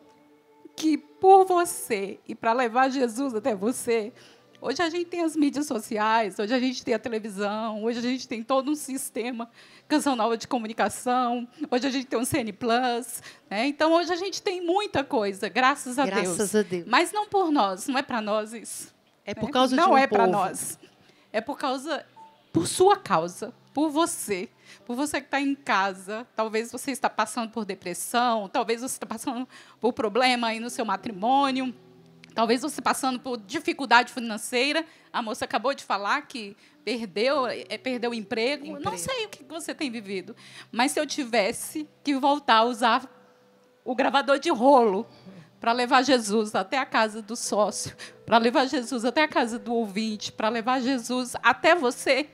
que, por você e para levar Jesus até você, Hoje a gente tem as mídias sociais, hoje a gente tem a televisão, hoje a gente tem todo um sistema canção nova de comunicação, hoje a gente tem um CN Plus. Né? Então, hoje a gente tem muita coisa, graças a graças Deus. Graças a Deus. Mas não por nós, não é para nós isso. É por né? causa não de um Não é para nós. É por causa, por sua causa, por você. Por você que está em casa, talvez você está passando por depressão, talvez você está passando por problema aí no seu matrimônio, Talvez você passando por dificuldade financeira, a moça acabou de falar que perdeu, é, perdeu o emprego. emprego. Não sei o que você tem vivido, mas se eu tivesse que voltar a usar o gravador de rolo para levar Jesus até a casa do sócio, para levar Jesus até a casa do ouvinte, para levar Jesus até você,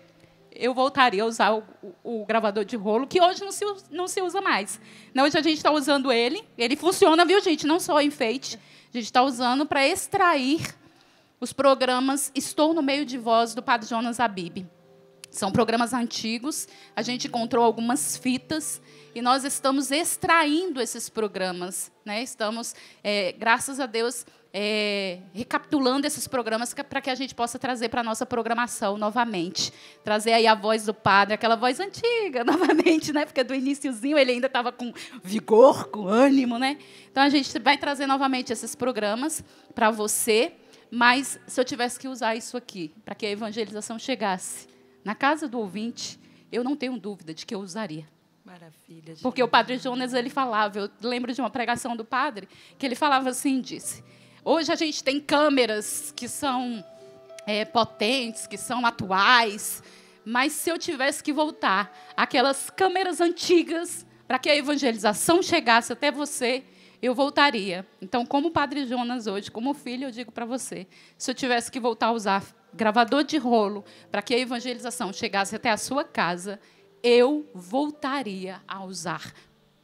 eu voltaria a usar o, o, o, gravador de rolo, que hoje não se, não se usa mais. Não, hoje a gente está usando ele. Ele funciona, viu, gente? Não só enfeite. A gente está usando para extrair os programas Estou no Meio de Voz do Padre Jonas Abib. São programas antigos, a gente encontrou algumas fitas e nós estamos extraindo esses programas. Né? Estamos, é, graças a Deus, é, recapitulando esses programas é para que a gente possa trazer para a nossa programação novamente. Trazer aí a voz do padre, aquela voz antiga, *laughs* novamente, né? Porque do iníciozinho ele ainda estava com vigor, com ânimo, né? Então a gente vai trazer novamente esses programas para você, mas se eu tivesse que usar isso aqui para que a evangelização chegasse na casa do ouvinte, eu não tenho dúvida de que eu usaria. Maravilha. Gente. Porque o padre Jonas ele falava, eu lembro de uma pregação do padre, que ele falava assim, disse: Hoje a gente tem câmeras que são é, potentes, que são atuais. Mas se eu tivesse que voltar aquelas câmeras antigas para que a evangelização chegasse até você, eu voltaria. Então, como Padre Jonas hoje, como filho, eu digo para você: se eu tivesse que voltar a usar gravador de rolo para que a evangelização chegasse até a sua casa, eu voltaria a usar,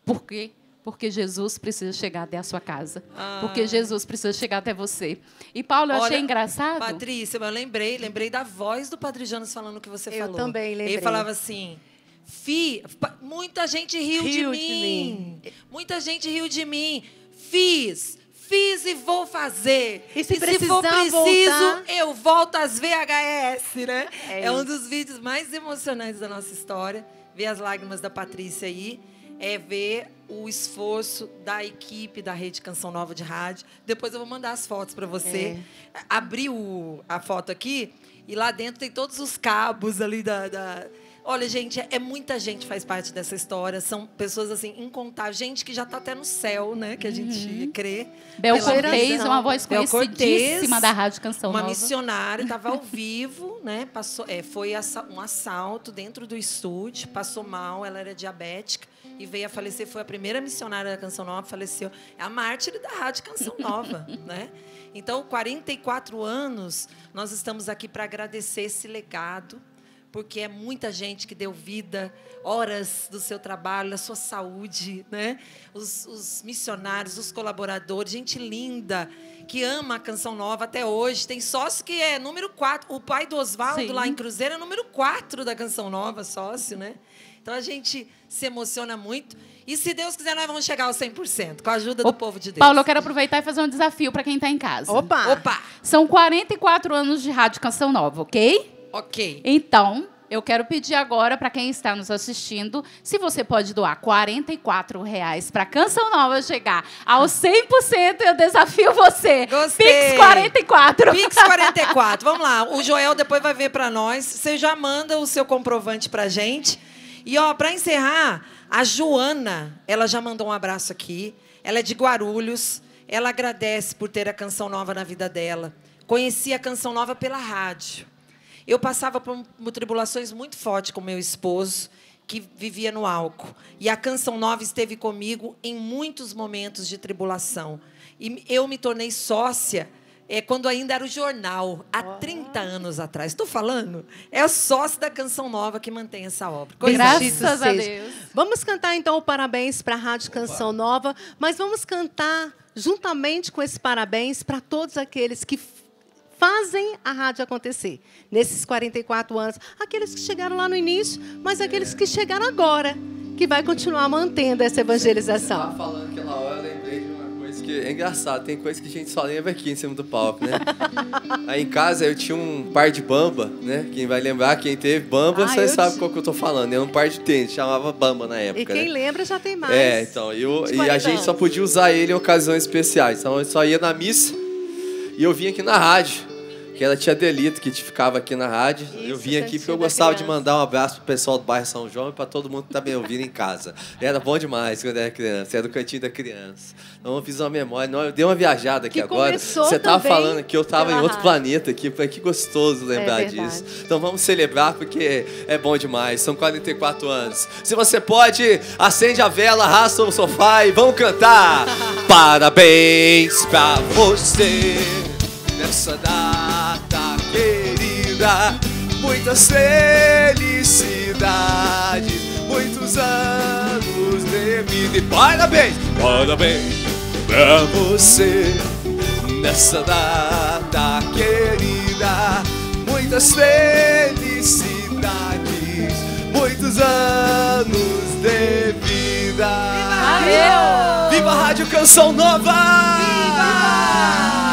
porque porque Jesus precisa chegar até a sua casa. Ah. Porque Jesus precisa chegar até você. E Paulo, eu Olha, achei engraçado. Patrícia, eu lembrei, lembrei da voz do Padre Janos falando o que você eu falou. Eu também lembrei. Ele falava assim: Fi, muita gente riu, riu de, mim. mim. Muita gente riu de mim. Fiz fiz e vou fazer. E se, e se for preciso, voltar... eu volto às VHS, né? É, é, um dos vídeos mais emocionantes da nossa história. Ver as lágrimas da Patrícia aí é ver o esforço da equipe da Rede Canção Nova de Rádio. Depois eu vou mandar as fotos para você. É. Abri o, a foto aqui e lá dentro tem todos os cabos ali da, da... Olha, gente, é, é muita gente faz parte dessa história. São pessoas, assim, incontáveis. Gente que já está até no céu, né? Que a uhum. gente uhum. crê. Bel Cortez, uma voz Bel conhecidíssima Cortez, da Rádio Canção uma Nova. Uma missionária, estava ao *laughs* vivo, né? Passou, é, foi um assalto dentro do estúdio, passou mal, ela era diabética e veio a falecer. Foi a primeira missionária da Canção Nova, faleceu. É a mártir da Rádio Canção Nova, *laughs* né? Então, 44 anos, nós estamos aqui para agradecer esse legado, porque é muita gente que deu vida, horas do seu trabalho, da sua saúde, né? Os, os, missionários, os colaboradores, gente linda que ama a canção nova até hoje. Tem sócio que é número 4. O pai do Oswaldo lá em Cruzeiro é número 4 da canção nova, sócio, né? Então a gente se emociona muito. E se Deus quiser, nós vamos chegar aos 100%, com a ajuda do Ô, povo de Deus. Paulo, eu quero aproveitar e fazer um desafio para quem está em casa. Opa! Opa! São 44 anos de Rádio Canção Nova, ok? Ok. Então, eu quero pedir agora para quem está nos assistindo, se você pode doar R$ reais para Canção Nova chegar ao 100%, eu desafio você. Gostei. Pix 44. Pix 44. Vamos lá, o Joel depois vai ver para nós. Você já manda o seu comprovante para gente e ó, para encerrar, a Joana, ela já mandou um abraço aqui. Ela é de Guarulhos. Ela agradece por ter a canção nova na vida dela. Conheci a canção nova pela rádio. Eu passava por tribulações muito fortes com meu esposo, que vivia no álcool. E a canção nova esteve comigo em muitos momentos de tribulação. E eu me tornei sócia é, quando ainda era o jornal, há oh. 30 anos atrás. Estou falando? É o sócio da Canção Nova que mantém essa obra. Coisa Graças a Deus. Vamos cantar então o parabéns para a Rádio Canção Nova, mas vamos cantar juntamente com esse parabéns para todos aqueles que fazem a rádio acontecer nesses 44 anos. Aqueles que chegaram lá no início, mas aqueles que chegaram agora, que vai continuar mantendo essa evangelização. Você estava falando aquela hora, eu lembrei de que. É engraçado, tem coisas que a gente só lembra aqui em cima do palco, né? *laughs* Aí em casa eu tinha um par de bamba, né? Quem vai lembrar, quem teve bamba, ah, você sabe qual que eu tô falando. É um par de tênis, chamava bamba na época. E quem né? lembra já tem é, mais. É, então. Eu, e a gente só podia usar ele em ocasiões especiais. Então eu só ia na missa e eu vinha aqui na rádio aquela tia Delito que ficava aqui na rádio. Isso, eu vim aqui porque eu gostava de mandar um abraço pro pessoal do bairro São João e para todo mundo que tá me ouvindo em casa. Era bom demais quando era criança, era do cantinho da criança. Então eu fiz uma memória, não, eu dei uma viajada aqui que agora. Você tava falando que eu tava em outro rádio. planeta aqui, foi que gostoso lembrar é disso. Então vamos celebrar porque é bom demais. São 44 anos. Se você pode, acende a vela, arrasta o sofá e vamos cantar. *laughs* Parabéns pra você nessa data. Data querida, muitas felicidades, muitos anos de vida. E parabéns, parabéns pra você nessa data querida, muitas felicidades, muitos anos de vida. Viva Viva a Rádio Canção Nova! Viva!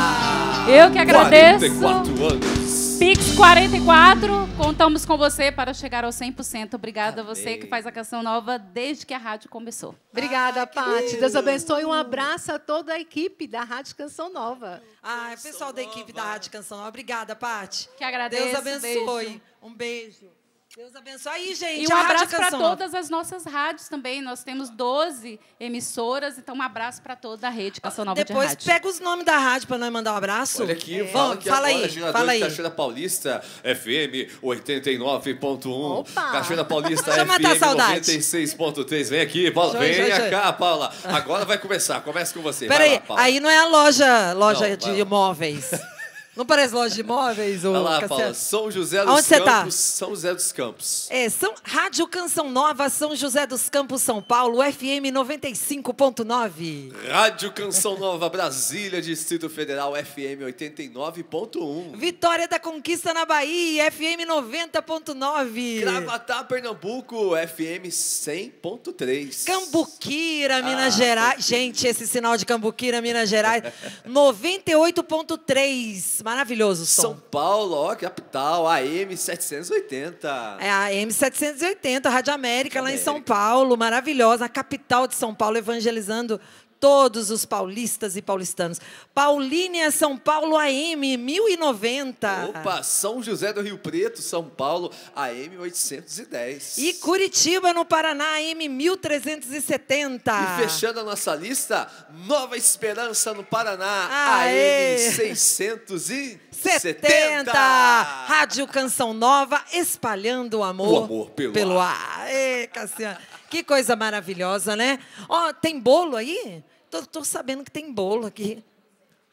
Eu que agradeço. 44 anos. Pix 44, contamos com você para chegar ao 100%. Obrigada a você que faz a canção nova desde que a rádio começou. Obrigada, Pati. Deus abençoe. Um abraço a toda a equipe da Rádio Canção Nova. Ai, pessoal da equipe da Rádio Canção Nova, obrigada, Pati. Que agradeço. Deus abençoe. beijo. Um beijo. Deus abençoe aí, gente. E um abraço para todas as nossas rádios também. Nós temos 12 emissoras, então um abraço para toda a rede Canção Nova Depois de Rádio. pega os nomes da rádio para nós mandar um abraço. Olha aqui, é. fala, aqui fala agora, aí, Giradores fala aí. Cachoeira Paulista FM 89.1. Cachoeira Paulista *laughs* FM 96.3. Vem aqui, Paula. Joi, Vem joi, cá, joi. Paula. Agora vai começar. Começa com você. Peraí, aí. aí não é a loja, loja não, de imóveis. *laughs* Não parece loja de imóveis? Olha lá, Cassiano? São José dos Onde tá? Campos. Tá? São José dos Campos. É, São, Rádio Canção Nova, São José dos Campos, São Paulo, FM 95.9. Rádio Canção Nova, Brasília, Distrito Federal, FM 89.1. Vitória da Conquista na Bahia, FM 90.9. Gravatá, Pernambuco, FM 100.3. Cambuquira, ah, Minas ah, Gerais. Gente, esse sinal de Cambuquira, Minas Gerais, 98.3 maravilhoso o som. São Paulo, ó, capital, AM 780. É, AM 780, Rádio América, lá em São Paulo, maravilhosa, a capital de São Paulo, evangelizando todos os paulistas e paulistanos. Paulínia São Paulo AM 1090. Opa, São José do Rio Preto, São Paulo AM 810. E Curitiba no Paraná AM 1370. E fechando a nossa lista, Nova Esperança no Paraná Aê. AM 670. 70. Rádio Canção Nova espalhando o amor, o amor pelo, pelo ar. ar. Aê, Cassiano. Que coisa maravilhosa, né? Ó, oh, tem bolo aí? Tô, tô, sabendo que tem bolo aqui.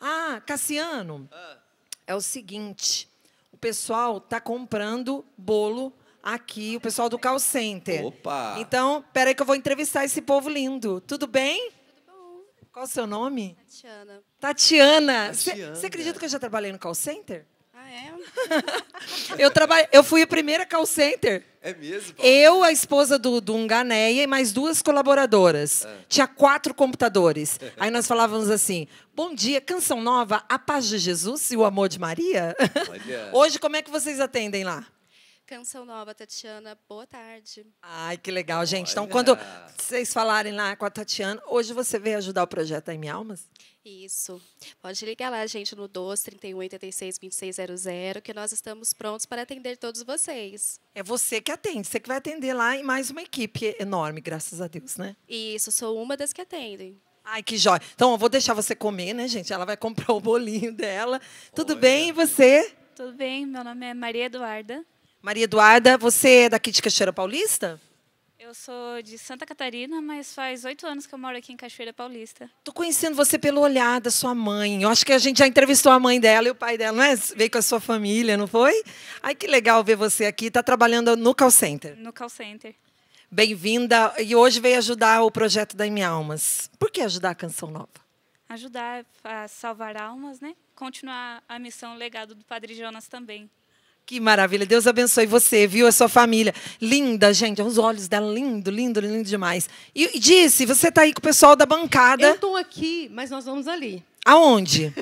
Ah, Cassiano, é o seguinte, o pessoal tá comprando bolo aqui, o pessoal do call center. Opa! Então, peraí que eu vou entrevistar esse povo lindo. Tudo bem? Tudo bom. Qual o seu nome? Tatiana. Tatiana. Você acredita que eu já trabalhei no call center? É. eu, trabalhei, eu fui a primeira call center. É mesmo? Eu, a esposa do, do Unganeia e mais duas colaboradoras. É. Tinha quatro computadores. *laughs* Aí nós falávamos assim: Bom dia, canção nova, a paz de Jesus e o amor de Maria. Olha. *laughs* Hoje, como é que vocês atendem lá? Canção Nova, Tatiana, boa tarde. Ai, que legal, gente. Então, Olha. Então, quando vocês falarem lá com a Tatiana, hoje você veio ajudar o projeto Em Almas? Isso. Pode ligar lá, gente, no 12 31 86 2600, que nós estamos prontos para atender todos vocês. É você que atende, você que vai atender lá e mais uma equipe enorme, graças a Deus, né? Isso, sou uma das que atendem. Ai, que joia. Então, eu vou deixar você comer, né, gente? Ela vai comprar o bolinho dela. Oi. Tudo bem, e você? Tudo bem, meu nome é Maria Eduarda. Maria Eduarda, você é daqui de Cachoeira Paulista? Eu sou de Santa Catarina, mas faz oito anos que eu moro aqui em Cachoeira Paulista. Tô conhecendo você pelo olhar da sua mãe. Eu acho que a gente já entrevistou a mãe dela e o pai dela, não é? Veio com a sua família, não foi? Ai, que legal ver você aqui. Tá trabalhando no call center. No call center. Bem-vinda. E hoje veio ajudar o projeto da M Almas. Por que ajudar a Canção Nova? Ajudar a salvar almas, né? Continuar a missão, o legado do Padre Jonas também. Que maravilha. Deus abençoe você, viu? A sua família. Linda, gente. Os olhos dela, lindo, lindo, lindo demais. E, e disse, você está aí com o pessoal da bancada. Eu estou aqui, mas nós vamos ali. Aonde?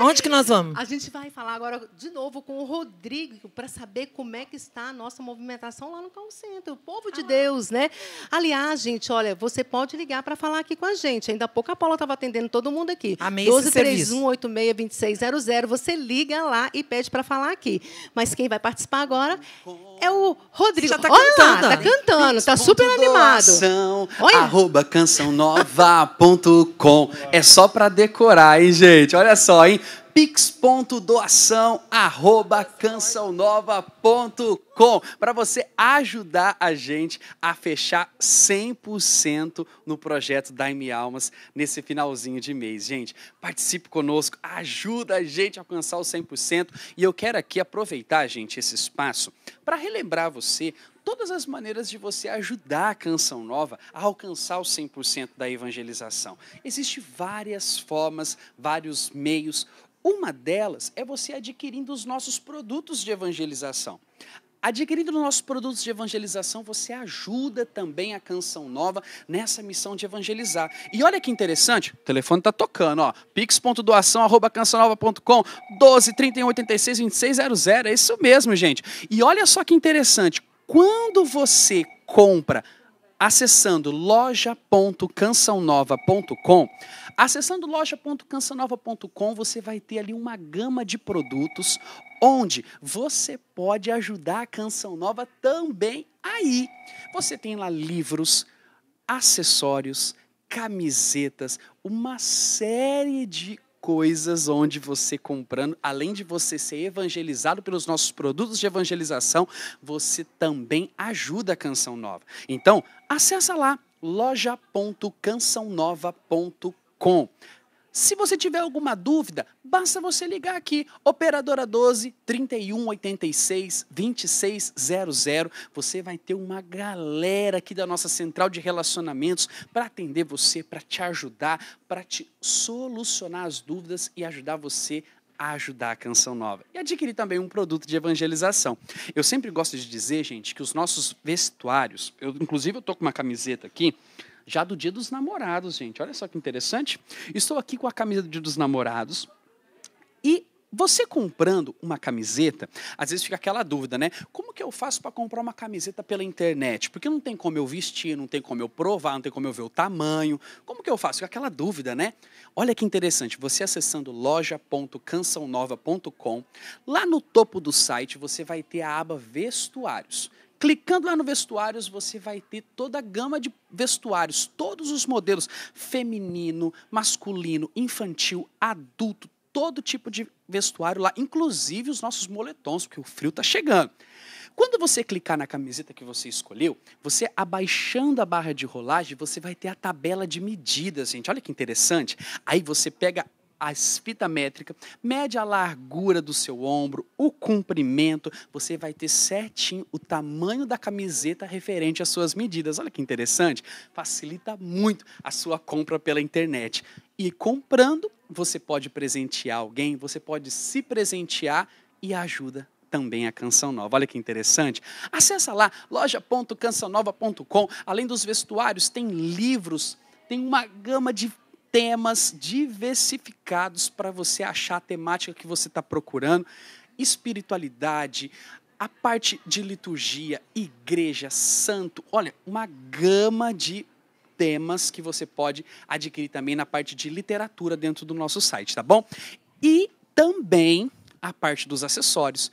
Onde que nós vamos? A gente vai falar agora de novo com o Rodrigo para saber como é que está a nossa movimentação lá no call center, o povo de ah. Deus, né? Aliás, gente, olha, você pode ligar para falar aqui com a gente. Ainda há pouco a Paula estava atendendo todo mundo aqui. Amei 2600 Você liga lá e pede para falar aqui. Mas quem vai participar agora é o Rodrigo. Você já está olha tá cantando. Está tá cantando, tá super animado. Doação, arroba canção É só para decorar, hein? gente? Olha só, hein? pix.doação@cançãonova.com para você ajudar a gente a fechar 100% no projeto Daime Almas nesse finalzinho de mês. Gente, participe conosco, ajuda a gente a alcançar o 100% e eu quero aqui aproveitar, gente, esse espaço para relembrar você todas as maneiras de você ajudar a Canção Nova a alcançar o 100% da evangelização. Existem várias formas, vários meios. Uma delas é você adquirindo os nossos produtos de evangelização. Adquirindo nossos produtos de evangelização, você ajuda também a Canção Nova nessa missão de evangelizar. E olha que interessante, o telefone está tocando, ó. pix.doação@cançãonova.com 12 31 86 2600. É isso mesmo, gente. E olha só que interessante, quando você compra acessando loja.cançãonova.com, Acessando loja.cansanova.com, você vai ter ali uma gama de produtos onde você pode ajudar a Canção Nova também aí. Você tem lá livros, acessórios, camisetas, uma série de coisas onde você comprando, além de você ser evangelizado pelos nossos produtos de evangelização, você também ajuda a Canção Nova. Então, acessa lá loja.cançãonova.com com. Se você tiver alguma dúvida, basta você ligar aqui, operadora 12 31 86 2600. Você vai ter uma galera aqui da nossa central de relacionamentos para atender você, para te ajudar, para te solucionar as dúvidas e ajudar você a ajudar a Canção Nova e adquirir também um produto de evangelização. Eu sempre gosto de dizer, gente, que os nossos vestuários, eu inclusive eu tô com uma camiseta aqui já do dia dos namorados, gente. Olha só que interessante. Estou aqui com a camisa do dia dos namorados. E você comprando uma camiseta, às vezes fica aquela dúvida, né? Como que eu faço para comprar uma camiseta pela internet? Porque não tem como eu vestir, não tem como eu provar, não tem como eu ver o tamanho. Como que eu faço? Fica aquela dúvida, né? Olha que interessante, você acessando loja.cançãonova.com, lá no topo do site você vai ter a aba vestuários. Clicando lá no vestuários, você vai ter toda a gama de vestuários, todos os modelos, feminino, masculino, infantil, adulto, todo tipo de vestuário lá, inclusive os nossos moletons, porque o frio está chegando. Quando você clicar na camiseta que você escolheu, você abaixando a barra de rolagem, você vai ter a tabela de medidas, gente. Olha que interessante. Aí você pega a fita métrica, mede a largura do seu ombro, o comprimento, você vai ter certinho o tamanho da camiseta referente às suas medidas. Olha que interessante, facilita muito a sua compra pela internet. E comprando, você pode presentear alguém, você pode se presentear e ajuda também a Canção Nova. Olha que interessante. Acesse lá loja.cançãonova.com. Além dos vestuários, tem livros, tem uma gama de temas diversificados para você achar a temática que você está procurando. Espiritualidade, a parte de liturgia, igreja, santo, olha, uma gama de temas que você pode adquirir também na parte de literatura dentro do nosso site, tá bom? E também a parte dos acessórios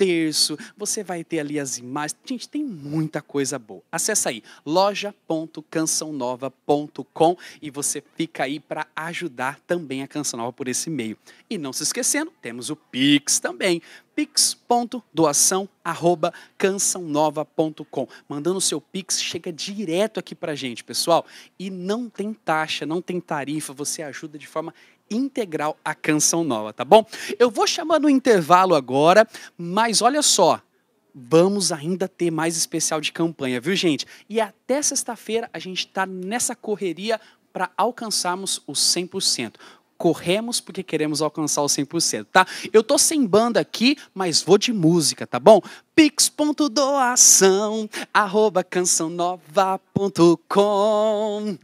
terço, você vai ter ali as imagens. Gente, tem muita coisa boa. Acesse aí loja.cançãonova.com e você fica aí para ajudar também a Canção Nova por esse meio. E não se esquecendo, temos o Pix também pix.doação@cançãonova.com. Mandando o seu pix chega direto aqui pra gente, pessoal, e não tem taxa, não tem tarifa, você ajuda de forma integral a canção nova, tá bom? Eu vou chamando o intervalo agora, mas olha só, vamos ainda ter mais especial de campanha, viu, gente? E até sexta-feira a gente está nessa correria para alcançarmos os 100% corremos porque queremos alcançar o 100%, tá? Eu tô sem banda aqui, mas vou de música, tá bom? pix.doação arroba cançãonova.com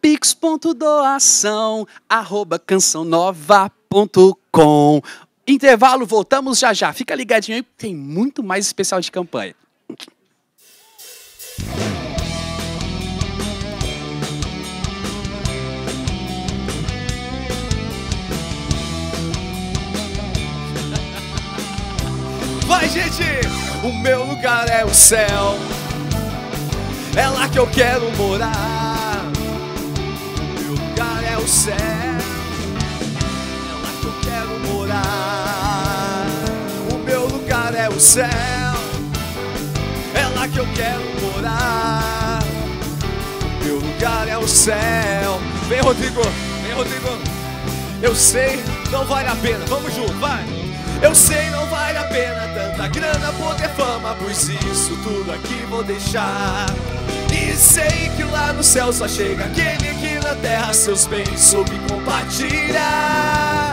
pix.doação arroba cançãonova.com Intervalo, voltamos já já. Fica ligadinho aí, tem muito mais especial de campanha. Vai, gente! O meu lugar é o céu, é lá que eu quero morar. O meu lugar é o céu, é lá que eu quero morar. O meu lugar é o céu, é lá que eu quero morar. O meu lugar é o céu. Vem, Rodrigo, vem, Rodrigo. Eu sei, não vale a pena. Vamos junto, vai. Eu sei, não vale a pena tanta grana, poder, fama, pois isso tudo aqui vou deixar. E sei que lá no céu só chega aquele que na terra seus bens soube compartilhar.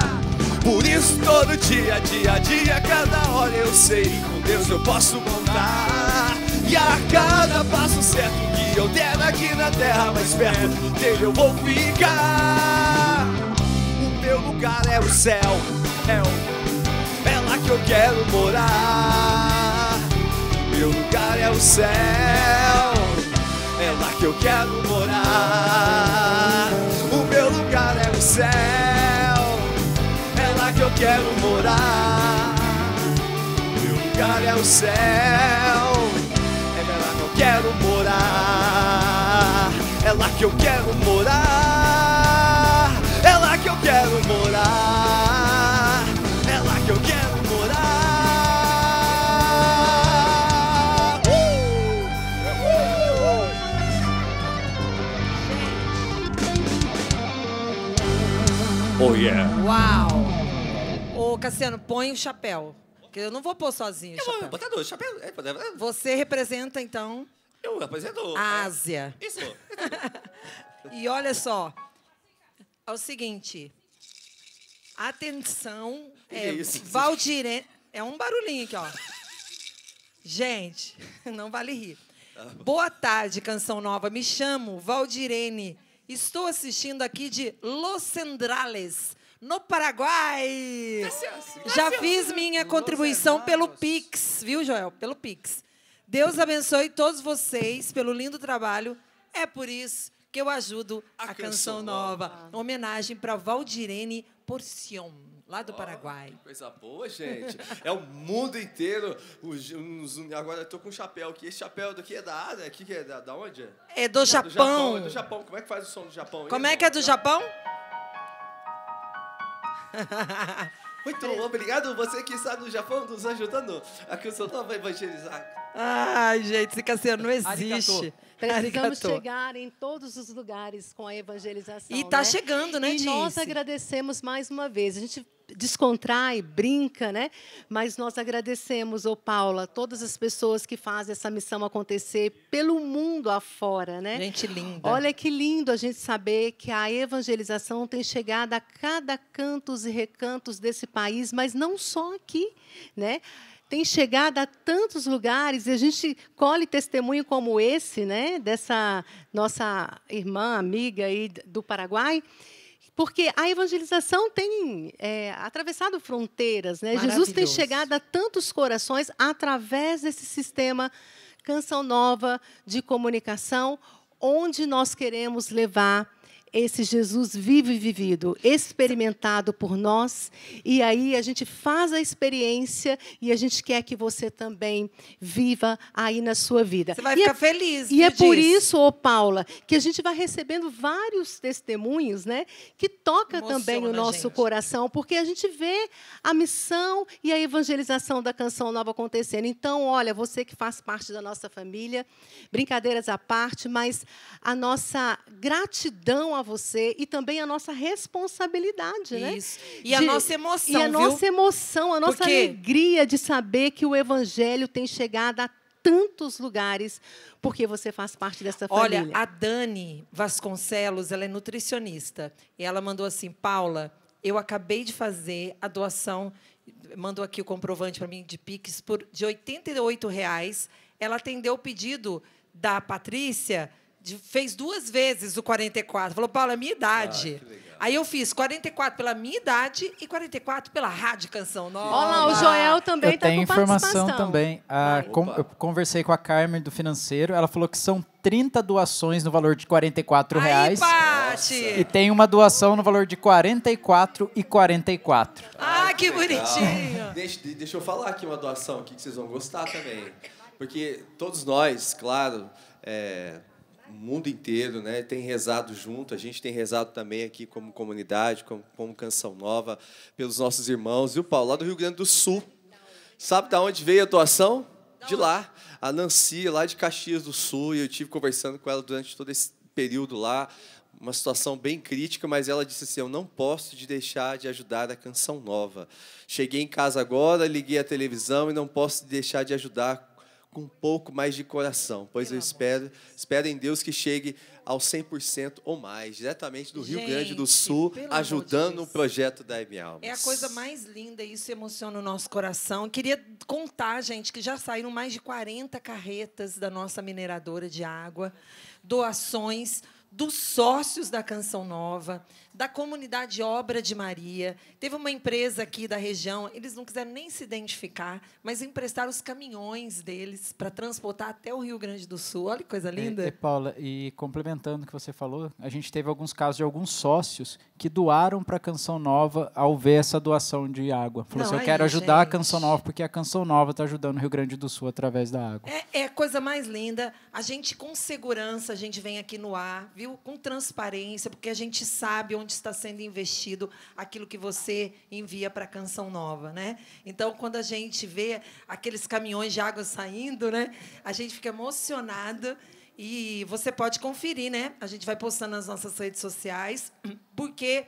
Por isso todo dia, dia a dia, cada hora eu sei com Deus eu posso contar. E a cada passo certo que eu der aqui na terra, mais perto dele eu vou ficar. O meu lugar é o céu, é o que eu quero morar. Meu lugar é o céu, é lá que eu quero morar. O meu lugar é o céu, é lá que eu quero morar. Meu lugar é o céu, é lá que eu quero morar. É lá que eu quero morar. Oh yeah. Uau. Ô, Cassiano, põe o chapéu. Porque eu não vou pôr sozinho o Eu vou botar dois chapéus. É, Você representa, então, Eu apresento. a é. Ásia. Isso. *laughs* E olha só. É o seguinte. Atenção. É, Que isso? Valdire... É um barulhinho aqui, ó. Gente, *laughs* não vale rir. Tá Boa tarde, canção nova. Me chamo Valdirene Estou assistindo aqui de Los Centrales, no Paraguai. Já fiz minha contribuição pelo Pix, viu, Joel? Pelo Pix. Deus abençoe todos vocês pelo lindo trabalho. É por isso que eu ajudo a, a canção, canção, nova. nova. Homenagem para Valdirene Porcion lá do oh, Paraguai. coisa boa, gente. É o mundo inteiro. agora eu tô com um chapéu aqui. Esse chapéu daqui é da Ásia? Aqui que é da, da onde? É do, é Japão. do Japão. É do Japão. Como é que faz o som do Japão? Como é, é que é do Japão? *laughs* Muito obrigado você que está no Japão nos ajudando. Aqui o Sonora vai evangelizar. Ai, gente, esse canseiro não existe. Precisamos Arigato. chegar em todos os lugares com a evangelização. E está né? chegando, né, E nós agradecemos mais uma vez. A gente descontrai, brinca, né? Mas nós agradecemos, ô Paula, todas as pessoas que fazem essa missão acontecer pelo mundo afora, né? Gente linda. Olha que lindo a gente saber que a evangelização tem chegado a cada cantos e recantos desse país, mas não só aqui, né? tem chegado a tantos lugares e a gente colhe testemunho como esse, né, dessa nossa irmã, amiga aí do Paraguai, porque a evangelização tem é, atravessado fronteiras, né? Jesus tem chegado a tantos corações através desse sistema canção nova de comunicação, onde nós queremos levar esse Jesus vivo e vivido, experimentado por nós, e aí a gente faz a experiência e a gente quer que você também viva aí na sua vida. Você vai e é ficar é, feliz. E é por isso, ô Paula, que a gente vai recebendo vários testemunhos, né, que toca Emociona também o nosso gente. coração, porque a gente vê a missão e a evangelização da canção nova acontecendo. Então, olha, você que faz parte da nossa família, brincadeiras à parte, mas a nossa gratidão a você e também a nossa responsabilidade, né? Isso. né? E de, a nossa emoção. E a viu? nossa emoção, a nossa Porque... alegria de saber que o evangelho tem chegado a tantos lugares porque você faz parte dessa família. Olha, a Dani Vasconcelos, ela é nutricionista e ela mandou assim, Paula, eu acabei de fazer a doação, mandou aqui o comprovante para mim de Pix por de 88 reais. Ela atendeu o pedido da Patrícia de, fez duas vezes o 44. Falou, Paulo, é minha idade. Ah, Aí eu fiz 44 pela minha idade e 44 pela rádio Canção Nova. Olha lá, o Joel ah. também está com informação também. Ah, com, eu conversei com a Carmen do Financeiro, ela falou que são 30 doações no valor de 44 reais. E tem uma doação no valor de 44 e 44. Ah, que, ah, que bonitinho! deixa, deixa eu falar aqui uma doação aqui que vocês vão gostar também. Porque todos nós, claro, é, o mundo inteiro, né? Tem rezado junto, a gente tem rezado também aqui como comunidade, como, como Canção Nova, pelos nossos irmãos. E o Paulo, lá do Rio Grande do Sul. Sabe de onde veio a doação? De lá. A Nancy, lá de Caxias do Sul, e eu tive conversando com ela durante todo esse período lá, uma situação bem crítica, mas ela disse assim: Eu não posso de deixar de ajudar a Canção Nova. Cheguei em casa agora, liguei a televisão e não posso deixar de ajudar com um pouco mais de coração, pois eu espero, espero em Deus que chegue ao 100% ou mais, diretamente do Gente, Rio Grande do Sul, ajudando de o projeto da M Almas. É a coisa mais linda e isso emociona o nosso coração. Eu queria contar, gente, que já saíram mais de 40 carretas da nossa mineradora de água, doações dos sócios da Canção Nova, da comunidade Obra de Maria. Teve uma empresa aqui da região, eles não quiseram nem se identificar, mas emprestaram os caminhões deles para transportar até o Rio Grande do Sul. Olha que coisa é, linda. E, é, Paula, e complementando o que você falou, a gente teve alguns casos de alguns sócios que doaram para a Canção Nova ao ver essa doação de água. Falou assim, não, assim, eu quero ajudar gente. a Canção Nova, porque a Canção Nova está ajudando o Rio Grande do Sul através da água. É, é coisa mais linda. A gente, com segurança, a gente vem aqui no ar, viu? Com transparência, porque a gente sabe onde está sendo investido aquilo que você envia para a Canção Nova, né? Então, quando a gente vê aqueles caminhões de água saindo, né? A gente fica emocionado e você pode conferir, né? A gente vai postando nas nossas redes sociais, *clears throat* porque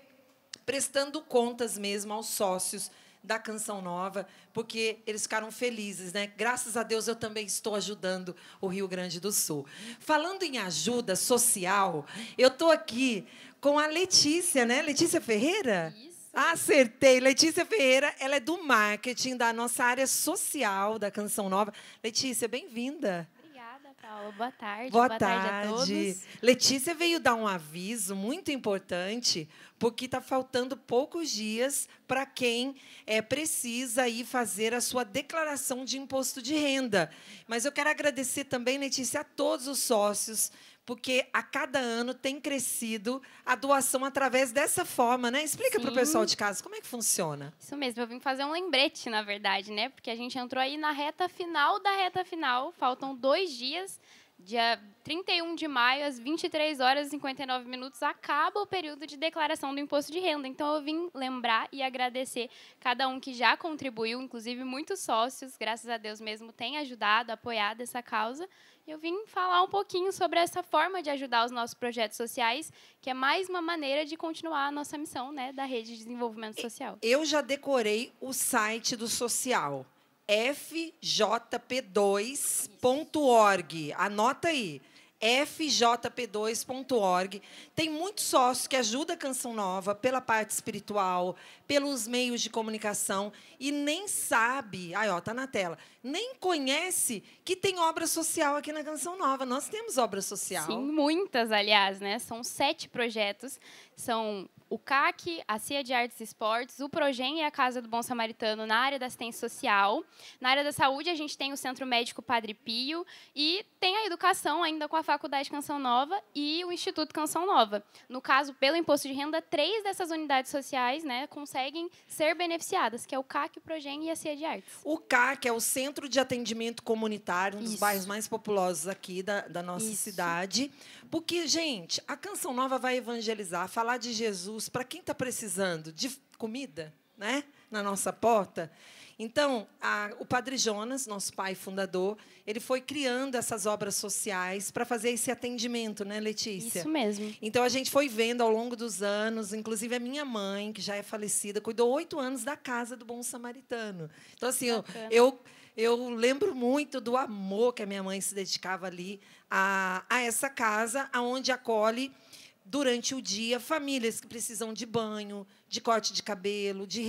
prestando contas mesmo aos sócios da Canção Nova, porque eles ficaram felizes, né? Graças a Deus eu também estou ajudando o Rio Grande do Sul. Falando em ajuda social, eu estou aqui com a Letícia, né? Letícia Ferreira? Isso. Acertei. Letícia Ferreira, ela é do marketing da nossa área social da Canção Nova. Letícia, bem-vinda. Paulo, boa tarde. Boa, boa tarde. tarde. a todos. Letícia veio dar um aviso muito importante, porque está faltando poucos dias para quem é, precisa ir fazer a sua declaração de imposto de renda. Mas eu quero agradecer também, Letícia, a todos os sócios porque a cada ano tem crescido a doação através dessa forma, né? Explica para o pessoal de casa como é que funciona. Isso mesmo, eu vim fazer um lembrete, na verdade, né? Porque a gente entrou aí na reta final da reta final, faltam dois dias. Dia 31 de maio, às 23 horas e 59 minutos, acaba o período de declaração do imposto de renda. Então, eu vim lembrar e agradecer cada um que já contribuiu, inclusive muitos sócios, graças a Deus mesmo, tem ajudado, apoiado essa causa. Eu vim falar um pouquinho sobre essa forma de ajudar os nossos projetos sociais, que é mais uma maneira de continuar a nossa missão né, da rede de desenvolvimento social. Eu já decorei o site do social, fjp2.org. Anota aí fjp2.org. Tem muitos sócios que ajudam a Canção Nova pela parte espiritual, pelos meios de comunicação e nem sabe, aí ó, tá na tela, nem conhece que tem obra social aqui na Canção Nova. Nós temos obra social. Sim, muitas, aliás, né? São sete projetos, são o CAC, a CIA de Artes e Esportes, o Progen e a Casa do Bom Samaritano na área da assistência social. Na área da saúde, a gente tem o Centro Médico Padre Pio e tem a educação ainda com a Faculdade Canção Nova e o Instituto Canção Nova. No caso, pelo imposto de renda, três dessas unidades sociais né, conseguem ser beneficiadas, que é o CAC, o Progen e a CIA de Artes. O CAC é o Centro de Atendimento Comunitário, um dos Isso. bairros mais populosos aqui da, da nossa Isso. cidade. Porque, gente, a Canção Nova vai evangelizar, falar de Jesus para quem está precisando de comida, né? Na nossa porta. Então, a, o Padre Jonas, nosso pai fundador, ele foi criando essas obras sociais para fazer esse atendimento, né, Letícia? Isso mesmo. Então, a gente foi vendo ao longo dos anos, inclusive a minha mãe, que já é falecida, cuidou oito anos da casa do Bom Samaritano. Então, assim, eu, eu, eu lembro muito do amor que a minha mãe se dedicava ali a, a essa casa, aonde acolhe durante o dia famílias que precisam de banho, de corte de cabelo, de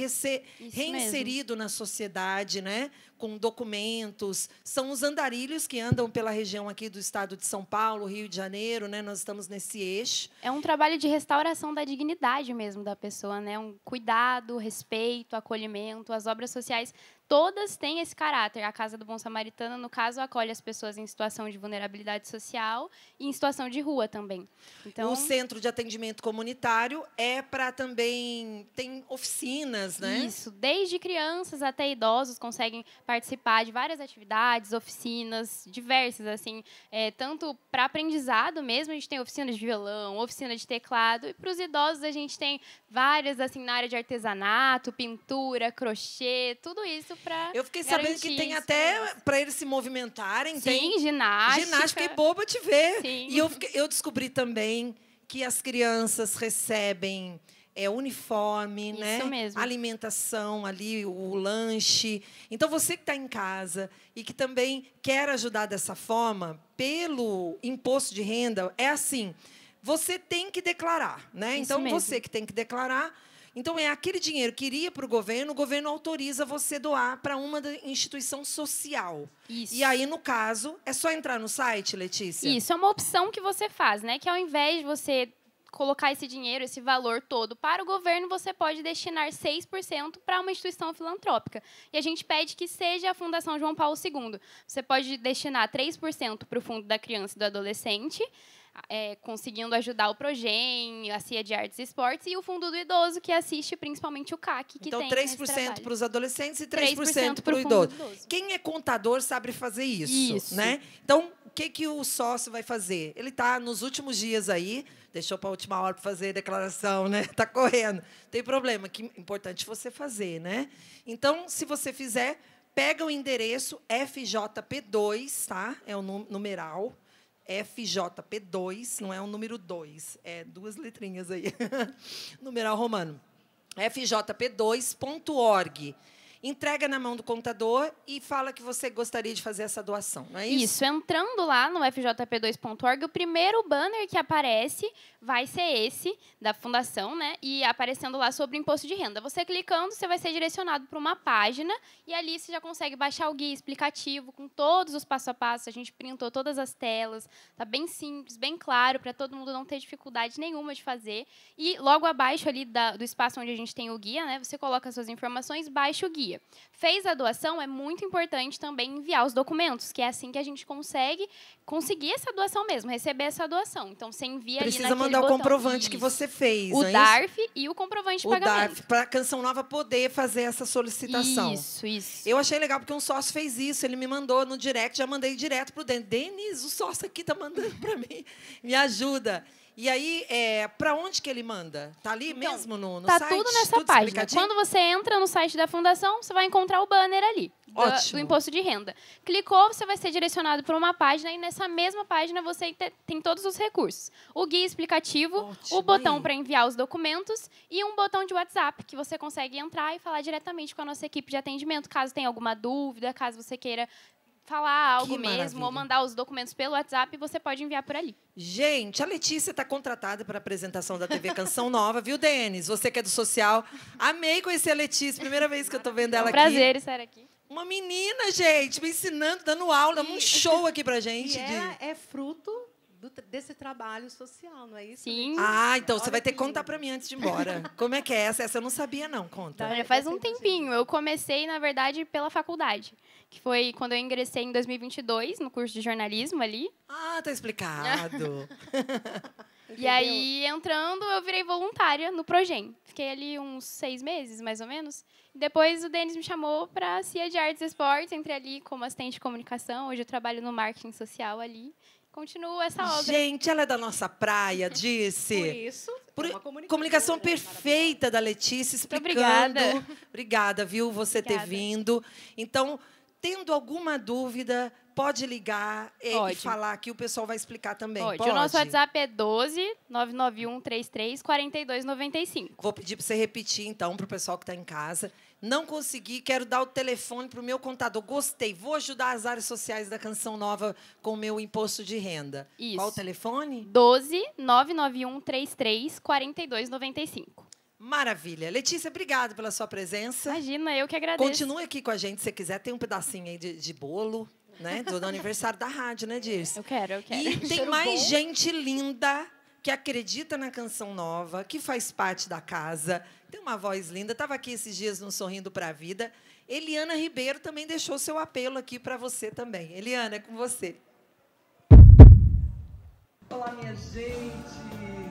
reinserido mesmo. na sociedade, né? com documentos. São os andarilhos que andam pela região aqui do estado de São Paulo, Rio de Janeiro, né? Nós estamos nesse eixo. É um trabalho de restauração da dignidade mesmo da pessoa, né? Um cuidado, respeito, acolhimento. As obras sociais todas têm esse caráter. A Casa do Bom Samaritano, no caso, acolhe as pessoas em situação de vulnerabilidade social e em situação de rua também. Então, o centro de atendimento comunitário é para também tem oficinas, né? Isso, desde crianças até idosos conseguem participar de várias atividades, oficinas diversas, assim, é, tanto para aprendizado mesmo a gente tem oficinas de violão, oficina de teclado e para os idosos a gente tem várias assim na área de artesanato, pintura, crochê, tudo isso eu fiquei sabendo que tem até para eles se movimentarem. Sim, tem ginástica. Ginástica e boba te ver. Sim. E eu, eu descobri também que as crianças recebem é, uniforme, Isso né? Mesmo. Alimentação ali, o lanche. Então, você que está em casa e que também quer ajudar dessa forma, pelo imposto de renda, é assim: você tem que declarar, né? Isso então, mesmo. você que tem que declarar então, é aquele dinheiro que iria para o governo, o governo autoriza você doar para uma instituição social. Isso. E aí, no caso, é só entrar no site, Letícia? Isso, é uma opção que você faz, né? Que ao invés de você colocar esse dinheiro, esse valor todo para o governo, você pode destinar 6% para uma instituição filantrópica. E a gente pede que seja a Fundação João Paulo II. Você pode destinar 3% para o Fundo da Criança e do Adolescente, é, conseguindo ajudar o Progen, a CIA de Artes e Esportes e o Fundo do Idoso, que assiste principalmente o CAC, que então, tem 3% para os adolescentes e 3%, 3 para o idoso. Quem é contador sabe fazer isso, isso. né? Então, o que, que o sócio vai fazer? Ele está nos últimos dias aí, deixou para a última hora para fazer a declaração, né? Está *laughs* correndo. Tem problema, que é importante você fazer, né? Então, se você fizer, pega o endereço FJP2, tá? É o numeral FJP2, não é o número 2, é duas letrinhas aí, *laughs* numeral romano. fjp2.org entrega na mão do contador e fala que você gostaria de fazer essa doação, não é isso? Isso. Entrando lá no fjp2.org, o primeiro banner que aparece vai ser esse, da fundação, né? E aparecendo lá sobre imposto de renda. Você clicando, você vai ser direcionado para uma página e ali você já consegue baixar o guia explicativo com todos os passo a passo. A gente printou todas as telas, tá bem simples, bem claro, para todo mundo não ter dificuldade nenhuma de fazer. E logo abaixo ali da, do espaço onde a gente tem o guia, né? Você coloca suas informações, baixa o guia dia. Fez a doação, é muito importante também enviar os documentos, que é assim que a gente consegue conseguir essa doação mesmo, receber essa doação. Então você envia Precisa ali mandar o comprovante isso. que você fez. O é DARF isso? e o comprovante de o DARF, para a Canção Nova poder fazer essa solicitação. Isso, isso. Eu achei legal porque um sócio fez isso, ele me mandou no direct, já mandei direto pro Denis. Denis, o sócio aqui tá mandando *laughs* para mim. Me ajuda. E aí, é, para onde que ele manda? Tá ali então, mesmo no, no tá site? Tá tudo nessa tudo página. Quando você entra no site da fundação, você vai encontrar o banner ali. Do, do, imposto de renda. Clicou, você vai ser direcionado para uma página e nessa mesma página você tem todos os recursos. O guia explicativo, Ótimo. o botão para enviar os documentos e um botão de WhatsApp que você consegue entrar e falar diretamente com a nossa equipe de atendimento, caso tenha alguma dúvida, caso você queira falar algo que mesmo maravilha. ou mandar os documentos pelo WhatsApp, você pode enviar por ali. Gente, a Letícia está contratada para a apresentação da TV Canção Nova, viu, Denis? Você que é do social. Amei conhecer a Letícia, primeira vez que eu estou vendo é ela aqui. É um prazer estar aqui. Uma menina, gente, me ensinando, dando aula, e... um show aqui pra gente. E de... é fruto do, desse trabalho social, não é isso? Sim. Ah, então Olha você vai ter que contar para mim antes de ir embora. *laughs* Como é que é essa? Essa eu não sabia, não. Conta. Olha, faz um tempinho. Eu comecei, na verdade, pela faculdade, que foi quando eu ingressei em 2022 no curso de jornalismo ali. Ah, tá explicado. *laughs* E aí, entrando, eu virei voluntária no Progen. Fiquei ali uns seis meses, mais ou menos. depois o Denis me chamou para a CIA de Artes e Esportes. Entrei ali como assistente de comunicação. Hoje eu trabalho no marketing social ali. Continua essa obra. Gente, ela é da nossa praia, *laughs* disse. Por isso. É Por... É comunicação, comunicação perfeita da Letícia explicando. obrigada. *laughs* Obrigada, viu, você obrigada. ter vindo. Então, tendo alguma dúvida, pode ligar pode. e falar aqui, o pessoal vai explicar também. Pode. pode. O nosso WhatsApp é 12 991 33 4295. Vou pedir para você repetir, então, para o pessoal que está em casa. Não consegui, quero dar o telefone para o meu contador. Gostei, vou ajudar as áreas sociais da Canção Nova com o meu imposto de renda. Isso. Qual o telefone? 12 991 33 4295. Maravilha. Letícia, obrigado pela sua presença. Imagina, eu que agradeço. Continue aqui com a gente se quiser. Tem um pedacinho aí de, de bolo, né? Do, do aniversário da rádio, né, Dirce? Eu quero, eu quero. E *laughs* tem Cheiro mais bom. gente linda que acredita na canção nova, que faz parte da casa, tem uma voz linda. Estava aqui esses dias no Sorrindo para a Vida. Eliana Ribeiro também deixou seu apelo aqui para você também. Eliana, é com você. Olá, minha gente.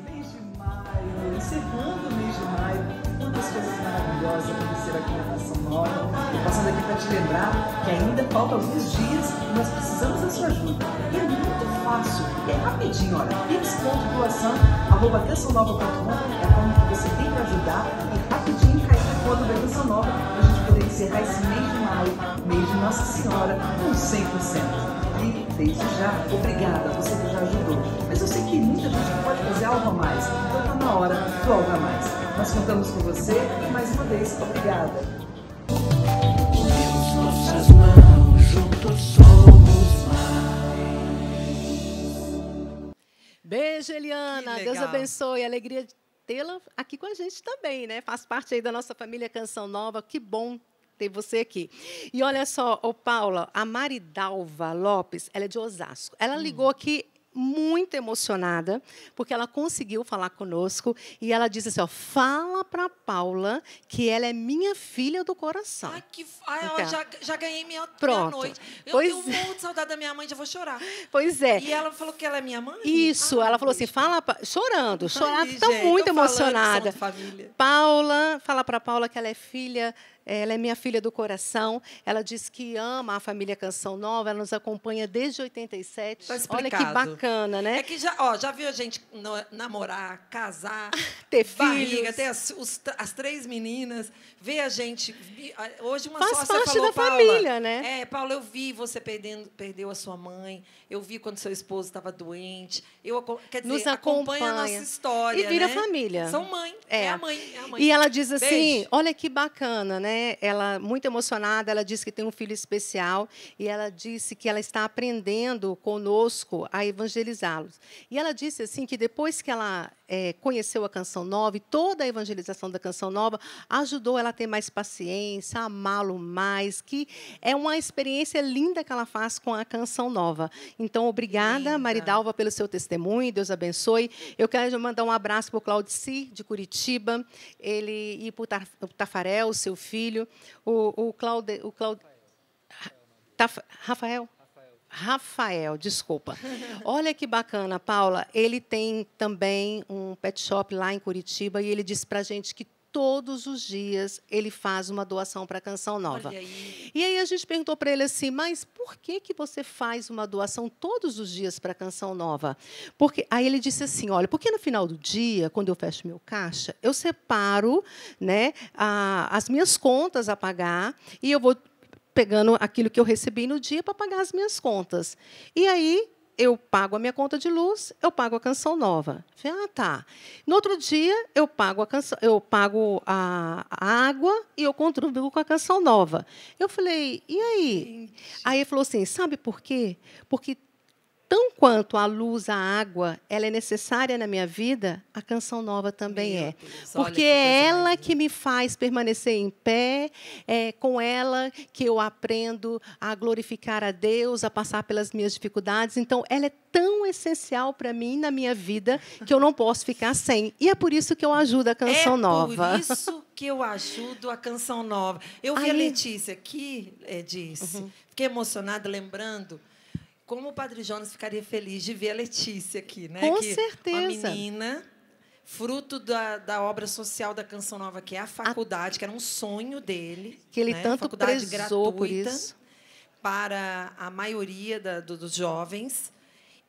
Mês de maio, encerrando o mês de maio tantas coisas maravilhosas aconteceram aqui na Nação Nova. Passando aqui para te lembrar que ainda faltam alguns dias e nós precisamos da sua ajuda. E é muito fácil, é rapidinho, olha. pix.doação.cancionova.com é a forma que você tem para ajudar e é rapidinho cai na conta da Canção Nova para a gente poder encerrar esse mês de maio, mês de Nossa Senhora, com 100% desde já, obrigada você que já ajudou. Mas eu sei que muita gente pode fazer algo a mais, então está na hora do algo a mais. Nós contamos com você e mais uma vez, obrigada. Beijo, Eliana. Deus abençoe. Alegria de tê-la aqui com a gente também, né? Faz parte aí da nossa família Canção Nova. Que bom ter você aqui. E olha só, ô Paula, a Maridalva Lopes, ela é de Osasco. Ela hum. ligou aqui muito emocionada, porque ela conseguiu falar conosco e ela disse assim: ó, fala para Paula que ela é minha filha do coração. Ai, que. Ai, então, já, já ganhei minha, pronto. minha noite. Eu pois tenho um monte de saudade da minha mãe, já vou chorar. Pois é. E ela falou que ela é minha mãe? Isso, ah, ela falou Deus. assim: fala. Pra... Chorando, tá chorando, tão tá gente, muito emocionada. Paula, fala para Paula que ela é filha ela é minha filha do coração. Ela diz que ama a família Canção Nova. Ela nos acompanha desde 87. Tá Olha que bacana, né? É que já, ó, já viu a gente namorar, casar, *laughs* ter filha até ter as, os, as, três meninas, ver a gente. Hoje uma Faz sócia parte falou, da Paula, família, né? É, Paula, eu vi você perdendo, perdeu a sua mãe. Eu vi quando seu esposo estava doente. Eu quer dizer, nos acompanha, acompanha a nossa história e vira né? família. São mãe. É. é. a mãe, é a mãe. E ela diz assim: Beijo. "Olha que bacana, né? né? Ela muito emocionada, ela disse que tem um filho especial e ela disse que ela está aprendendo conosco a evangelizá-los. E ela disse assim que depois que ela é, conheceu a Canção Nova e toda a evangelização da Canção Nova ajudou ela a ter mais paciência, a amá-lo mais, que é uma experiência linda que ela faz com a Canção Nova. Então, obrigada, linda. Maridalva, pelo seu testemunho, Deus abençoe. Eu quero mandar um abraço para o Claudici, de Curitiba, ele e para o Tafarel, seu filho, o, o, Claude, o Claude, Rafael. Rafael, desculpa. Olha que bacana, Paula. Ele tem também um pet shop lá em Curitiba e ele disse para a gente que todos os dias ele faz uma doação para a Canção Nova. Aí. E aí a gente perguntou para ele assim, mas por que que você faz uma doação todos os dias para a Canção Nova? Porque aí ele disse assim, olha, porque no final do dia, quando eu fecho meu caixa, eu separo, né, a, as minhas contas a pagar e eu vou pegando aquilo que eu recebi no dia para pagar as minhas contas. E aí eu pago a minha conta de luz, eu pago a canção nova. Falei, ah, tá. No outro dia eu pago a canção, eu pago a, água e eu contribuo com a canção nova. Eu falei, e aí? Gente. Aí ele falou assim, sabe por quê? Porque tão quanto a luz, a água, ela é necessária na minha vida, a canção nova também é. Porque é ela que me faz permanecer em pé, é com ela que eu aprendo a glorificar a Deus, a passar pelas minhas dificuldades. Então, ela é tão essencial para mim na minha vida que eu não posso ficar sem. E é por isso que eu ajudo a canção é nova. É por isso que eu ajudo a canção nova. Eu vi Aí... a Letícia aqui, é, disse. Uhum. Fiquei emocionada lembrando como o Padre Jonas ficaria feliz de ver a Letícia aqui, né? Com que é certeza. Uma menina, fruto da, da obra social da Canção Nova, que é a faculdade, a... que era um sonho dele. Que ele né? tanto faculdade gratuita por isso. para a maioria da, do, dos jovens.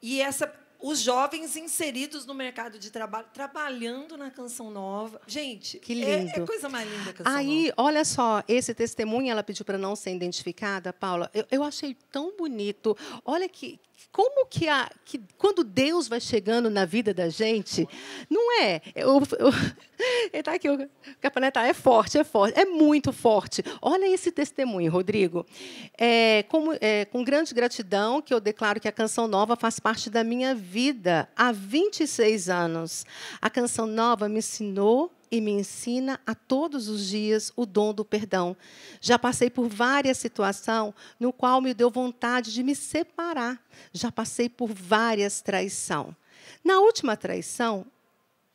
E essa os jovens inseridos no mercado de trabalho, trabalhando na Canção Nova. Gente, que é, lindo. É, é coisa mais linda a Canção Aí, Nova. olha só, esse testemunho, ela pediu para não ser identificada, Paula. Eu, eu achei tão bonito. Olha que, como que, a, que quando Deus vai chegando na vida da gente, não é. Eu, eu, *laughs* tá aqui, o Capaneta é forte, é forte, é muito forte. Olha esse testemunho, Rodrigo. É, como, é, com grande gratidão que eu declaro que a Canção Nova faz parte da minha vida há 26 anos. A Canção Nova me ensinou e me ensina a todos os dias o dom do perdão. Já passei por várias situações no qual me deu vontade de me separar. Já passei por várias traições. Na última traição,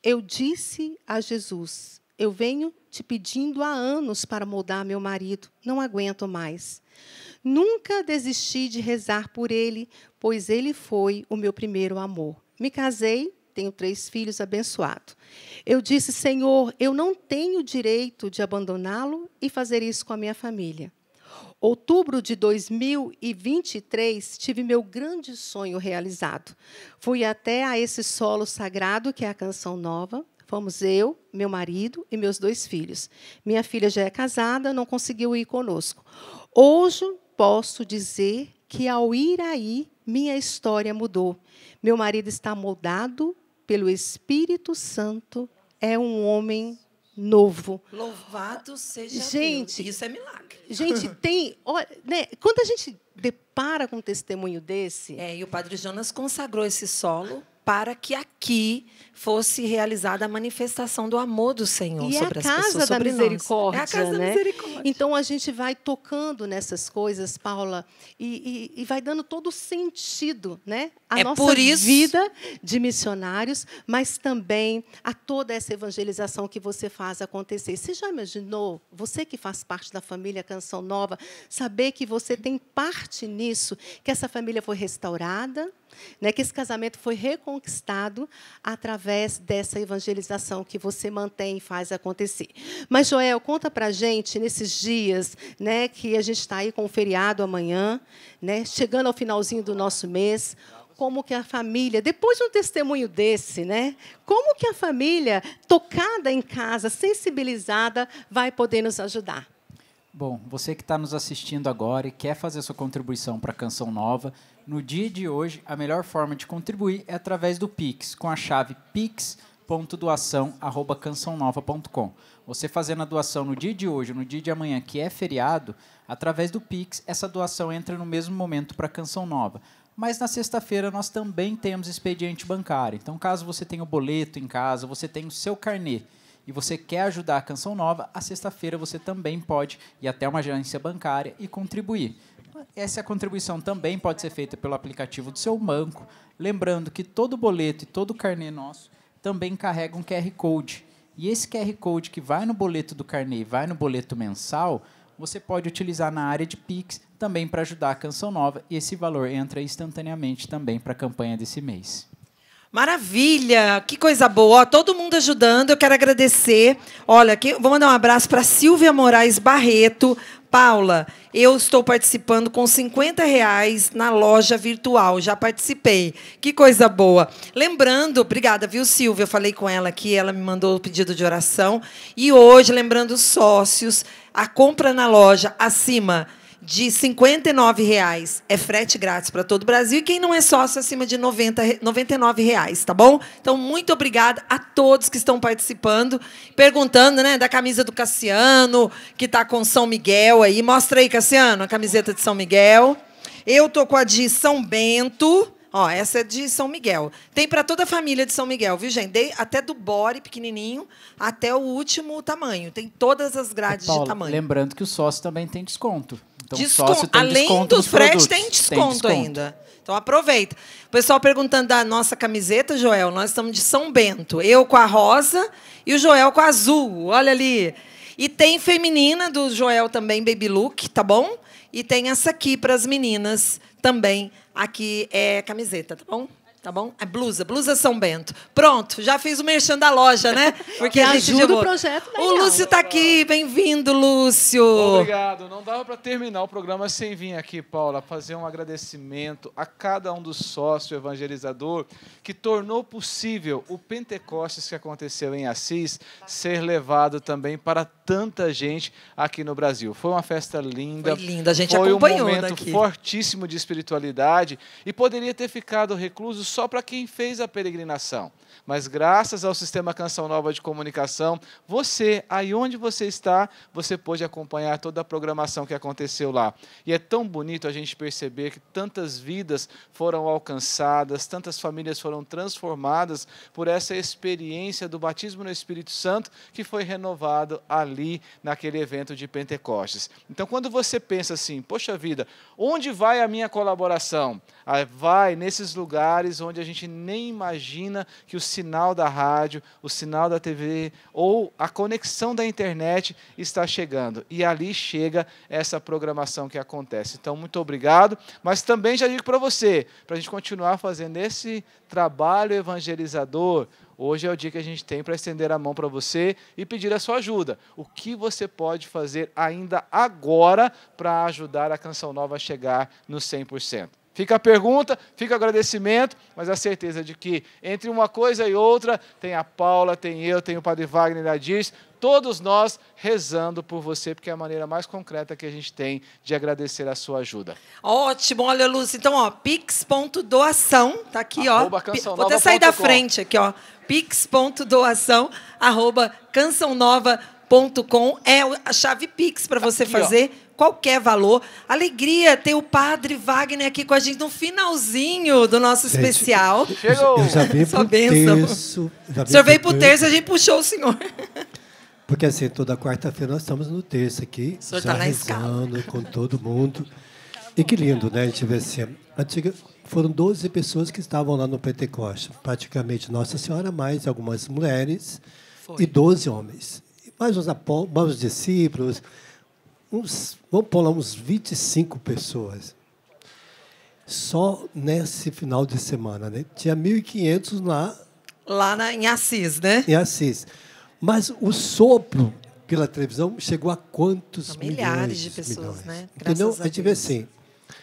eu disse a Jesus: Eu venho te pedindo há anos para mudar meu marido, não aguento mais. Nunca desisti de rezar por ele, pois ele foi o meu primeiro amor. Me casei tenho três filhos abençoados. Eu disse, Senhor, eu não tenho direito de abandoná-lo e fazer isso com a minha família. Outubro de 2023, tive meu grande sonho realizado. Fui até a esse solo sagrado, que é a canção nova, Fomos eu, meu marido e meus dois filhos. Minha filha já é casada, não conseguiu ir conosco. Hoje posso dizer que ao ir aí, minha história mudou. Meu marido está moldado pelo Espírito Santo, é um homem novo. Louvado seja gente, Deus. Isso é milagre. Gente, *laughs* tem. Olha, né, quando a gente depara com um testemunho desse. É, e o padre Jonas consagrou esse solo para que aqui fosse realizada a manifestação do amor do Senhor e é sobre é as pessoas, sobre nós. É a casa né? da misericórdia. Né? Então a gente vai tocando nessas coisas, Paula, e, e, e vai dando todo sentido, né? A é nossa vida de missionários, mas também a toda essa evangelização que você faz acontecer. Você já imaginou, você que faz parte da família Canção Nova, saber que você tem parte nisso, que essa família foi restaurada, né? Que esse casamento foi reconstruído conquistado através dessa evangelização que você mantém e faz acontecer. Mas, Joel, conta para a gente, nesses dias né, que a gente está aí com o feriado amanhã, né, chegando ao finalzinho do nosso mês, como que a família, depois de um testemunho desse, né? Como que a família, tocada em casa, sensibilizada, vai poder nos ajudar? Bom, você que está nos assistindo agora e quer fazer sua contribuição para a Canção Nova, no dia de hoje, a melhor forma de contribuir é através do Pix, com a chave pix.doação@cançãonova.com. Você fazendo a doação no dia de hoje, no dia de amanhã, que é feriado, através do Pix, essa doação entra no mesmo momento para a Canção Nova. Mas na sexta-feira nós também temos expediente bancário. Então, caso você tenha o boleto em casa, você tenha o seu carnet e você quer ajudar a Canção Nova, a sexta-feira você também pode ir até uma agência bancária e contribuir. Essa contribuição também pode ser feita pelo aplicativo do seu banco. Lembrando que todo boleto e todo carnê nosso também carrega um QR Code. E esse QR Code que vai no boleto do carnê e vai no boleto mensal, você pode utilizar na área de Pix também para ajudar a Canção Nova e esse valor entra instantaneamente também para a campanha desse mês. Maravilha! Que coisa boa! Ó, todo mundo ajudando. Eu quero agradecer. Olha, aqui, vou mandar um abraço para Silvia Moraes Barreto. Paula, eu estou participando com 50 reais na loja virtual. Já participei. Que coisa boa. Lembrando, obrigada, viu, Silvia? Eu falei com ela aqui, ela me mandou o pedido de oração. E hoje, lembrando os sócios, a compra na loja acima de R$ 59,00 é frete grátis para todo o Brasil. E quem não é sócio, acima de R$ 99,00, tá bom? Então, muito obrigada a todos que estão participando, perguntando né, da camisa do Cassiano, que está com São Miguel aí. Mostra aí, Cassiano, a camiseta de São Miguel. Eu tô com a de São Bento. Ó, essa é de São Miguel. Tem para toda a família de São Miguel, viu, gente? Dei até do bore pequenininho até o último tamanho. Tem todas as grades Paulo, de tamanho. Lembrando que o sócio também tem desconto. Então, tem Além desconto do frete, tem desconto, tem desconto ainda. Então aproveita. O pessoal perguntando da nossa camiseta, Joel, nós estamos de São Bento. Eu com a rosa e o Joel com a azul. Olha ali. E tem feminina do Joel também, Baby Look, tá bom? E tem essa aqui para as meninas também. Aqui é camiseta, tá bom? Tá bom? É blusa, blusa São Bento. Pronto, já fiz o merchan da loja, né? *laughs* Porque a gente ajuda o projeto. O Lúcio está aqui, bem-vindo, Lúcio. Obrigado. Não dava para terminar o programa sem vir aqui, Paula, fazer um agradecimento a cada um dos sócios evangelizador que tornou possível o Pentecostes que aconteceu em Assis ser levado também para tanta gente aqui no Brasil. Foi uma festa linda. Foi linda, a gente foi acompanhou Foi um momento daqui. fortíssimo de espiritualidade e poderia ter ficado recluso só para quem fez a peregrinação. Mas graças ao sistema Canção Nova de comunicação, você, aí onde você está, você pôde acompanhar toda a programação que aconteceu lá. E é tão bonito a gente perceber que tantas vidas foram alcançadas, tantas famílias foram transformadas por essa experiência do batismo no Espírito Santo que foi renovado ali naquele evento de Pentecostes. Então, quando você pensa assim, poxa vida, onde vai a minha colaboração? Ah, vai nesses lugares onde onde a gente nem imagina que o sinal da rádio, o sinal da TV ou a conexão da internet está chegando. E ali chega essa programação que acontece. Então, muito obrigado, mas também já digo para você, para a gente continuar fazendo esse trabalho evangelizador, Hoje é o dia que a gente tem para estender a mão para você e pedir a sua ajuda. O que você pode fazer ainda agora para ajudar a Canção Nova a chegar no 100%? Fica a pergunta, fica o agradecimento, mas a certeza de que entre uma coisa e outra, tem a Paula, tem eu, tem o Padre Wagner da Diz, todos nós rezando por você, porque é a maneira mais concreta que a gente tem de agradecer a sua ajuda. Ótimo, olha, Luz, então, ó, pix.doação, tá aqui, ó. Vou até sair da frente aqui, ó. pix.doação, arroba cançãonova.com com é a chave Pix para você aqui, fazer ó. qualquer valor. Alegria ter o padre Wagner aqui com a gente no finalzinho do nosso gente, especial. Chegou! Eu já veio Sua bênção. o senhor veio o terço e a gente puxou o senhor. Porque assim, toda quarta-feira nós estamos no terço aqui, o já tá rezando com todo mundo. E que lindo, né? A gente vê assim, antiga, foram 12 pessoas que estavam lá no Pentecoste, praticamente Nossa Senhora mais algumas mulheres Foi. e 12 homens mais os apóstolos, discípulos, uns, vamos pôr lá uns 25 pessoas. Só nesse final de semana, né? Tinha 1.500 lá. Lá na, em Assis, né? Em Assis. Mas o sopro pela televisão chegou a quantos milhares milhões? Milhares de pessoas, milhões? né? Graças Entendeu? A, a gente vê assim.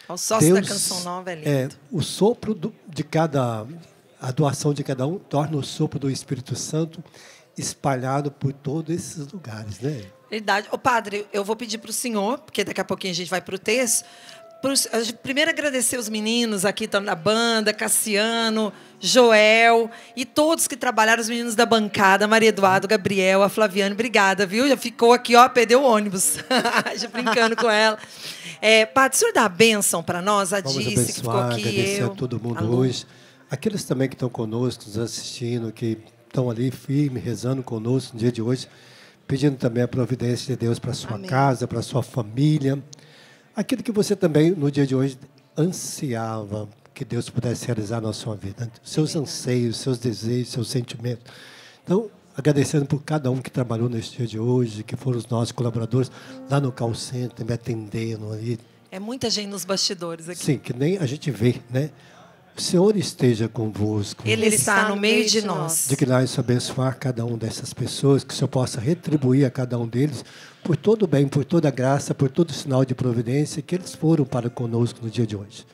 É o sócio Deus, da canção nova é, é lindo. É, o sopro do, de cada. A doação de cada um torna o sopro do Espírito Santo espalhado por todos esses lugares, né? Verdade. o padre, eu vou pedir para o senhor, porque daqui a pouquinho a gente vai para o texto. Pros, primeiro, agradecer os meninos aqui estão na banda, Cassiano, Joel e todos que trabalharam, os meninos da bancada, Maria Eduardo, Gabriel, a Flaviane, obrigada, viu? Já ficou aqui, ó, perdeu o ônibus, *laughs* já brincando com ela. É, padre, o senhor dá a bênção para nós, a Vamos Dice, que ficou aqui. Agradecer eu, a todo mundo hoje. Aqueles também que estão conosco, nos assistindo, que estão ali firme, rezando conosco no dia de hoje, pedindo também a providência de Deus para sua Amém. casa, para sua família. Aquilo que você também, no dia de hoje, ansiava que Deus pudesse realizar na sua vida. É seus é anseios, seus desejos, seus sentimentos. Então, agradecendo por cada um que trabalhou neste dia de hoje, que foram os nossos colaboradores lá no call center, me atendendo ali. É muita gente nos bastidores aqui. Sim, que nem a gente vê, né? O Senhor esteja convosco. Ele está no meio de nós. que nós abençoar cada um dessas pessoas, que o Senhor possa retribuir a cada um deles por todo o bem, por toda a graça, por todo o sinal de providência que eles foram para conosco no dia de hoje.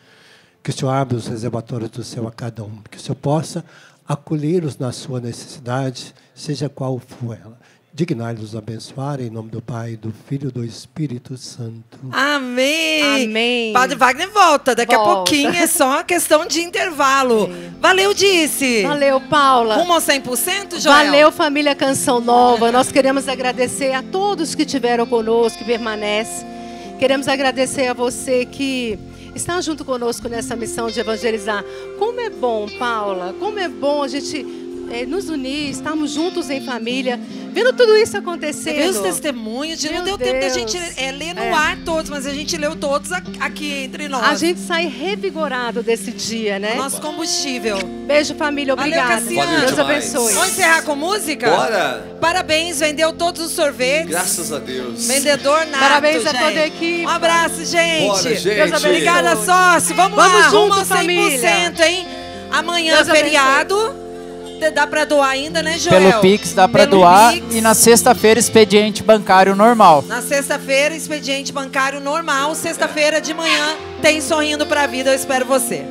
Que o Senhor abra os reservatórios do céu a cada um, que o Senhor possa acolhê-los na sua necessidade, seja qual for ela dignai-nos abençoar, em nome do Pai, do Filho e do Espírito Santo. Amém! Amém! Padre Wagner volta, daqui volta. a pouquinho é só uma questão de intervalo. Valeu, Disse! Valeu, Paula! Rumo aos 100%, Joel? Valeu, família Canção Nova! Nós queremos agradecer a todos que tiveram conosco, que permanece. Queremos agradecer a você que está junto conosco nessa missão de evangelizar. Como é bom, Paula, como é bom a gente é, nos unir, estarmos juntos em família, vendo tudo isso acontecendo. Vendo os testemunhos, de não deu Deus. tempo da gente é, ler no é. ar todos, mas a gente leu todos aqui entre nós. A gente sai revigorado desse dia, né? Nosso combustível. Beijo, família. Obrigada. Valeu, Deus abençoe. Vamos encerrar com música? Bora! Parabéns, vendeu todos os sorvetes. Graças a Deus. Vendedor nada. Parabéns a toda a equipe. Um abraço, gente. Bora, gente. Deus abençoe. Obrigada, sócio. Vamos, Vamos lá. Vamos junto, família. 100%, hein? Amanhã, feriado. Abençoe dá para doar ainda, né, Joel? Pelo Pix dá para doar Pix. e na sexta-feira expediente bancário normal. Na sexta-feira expediente bancário normal, sexta-feira de manhã tem sorrindo para a vida, eu espero você.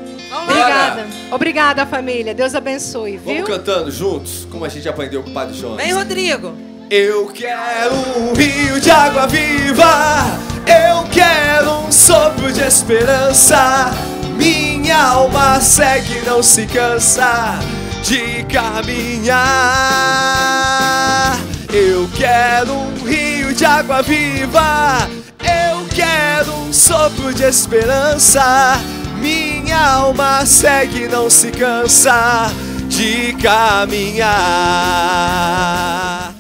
Obrigada. Obrigada, família. Deus abençoe, viu? Vamos cantando juntos, como a gente aprendeu com o Padre Jones. Vem, Rodrigo. Eu quero um rio de água viva. Eu quero um sopro de esperança. Minha alma segue, não se cansa de caminhar. Eu quero um rio de água viva, eu quero um sopro de esperança. Minha alma segue, não se cansa de caminhar.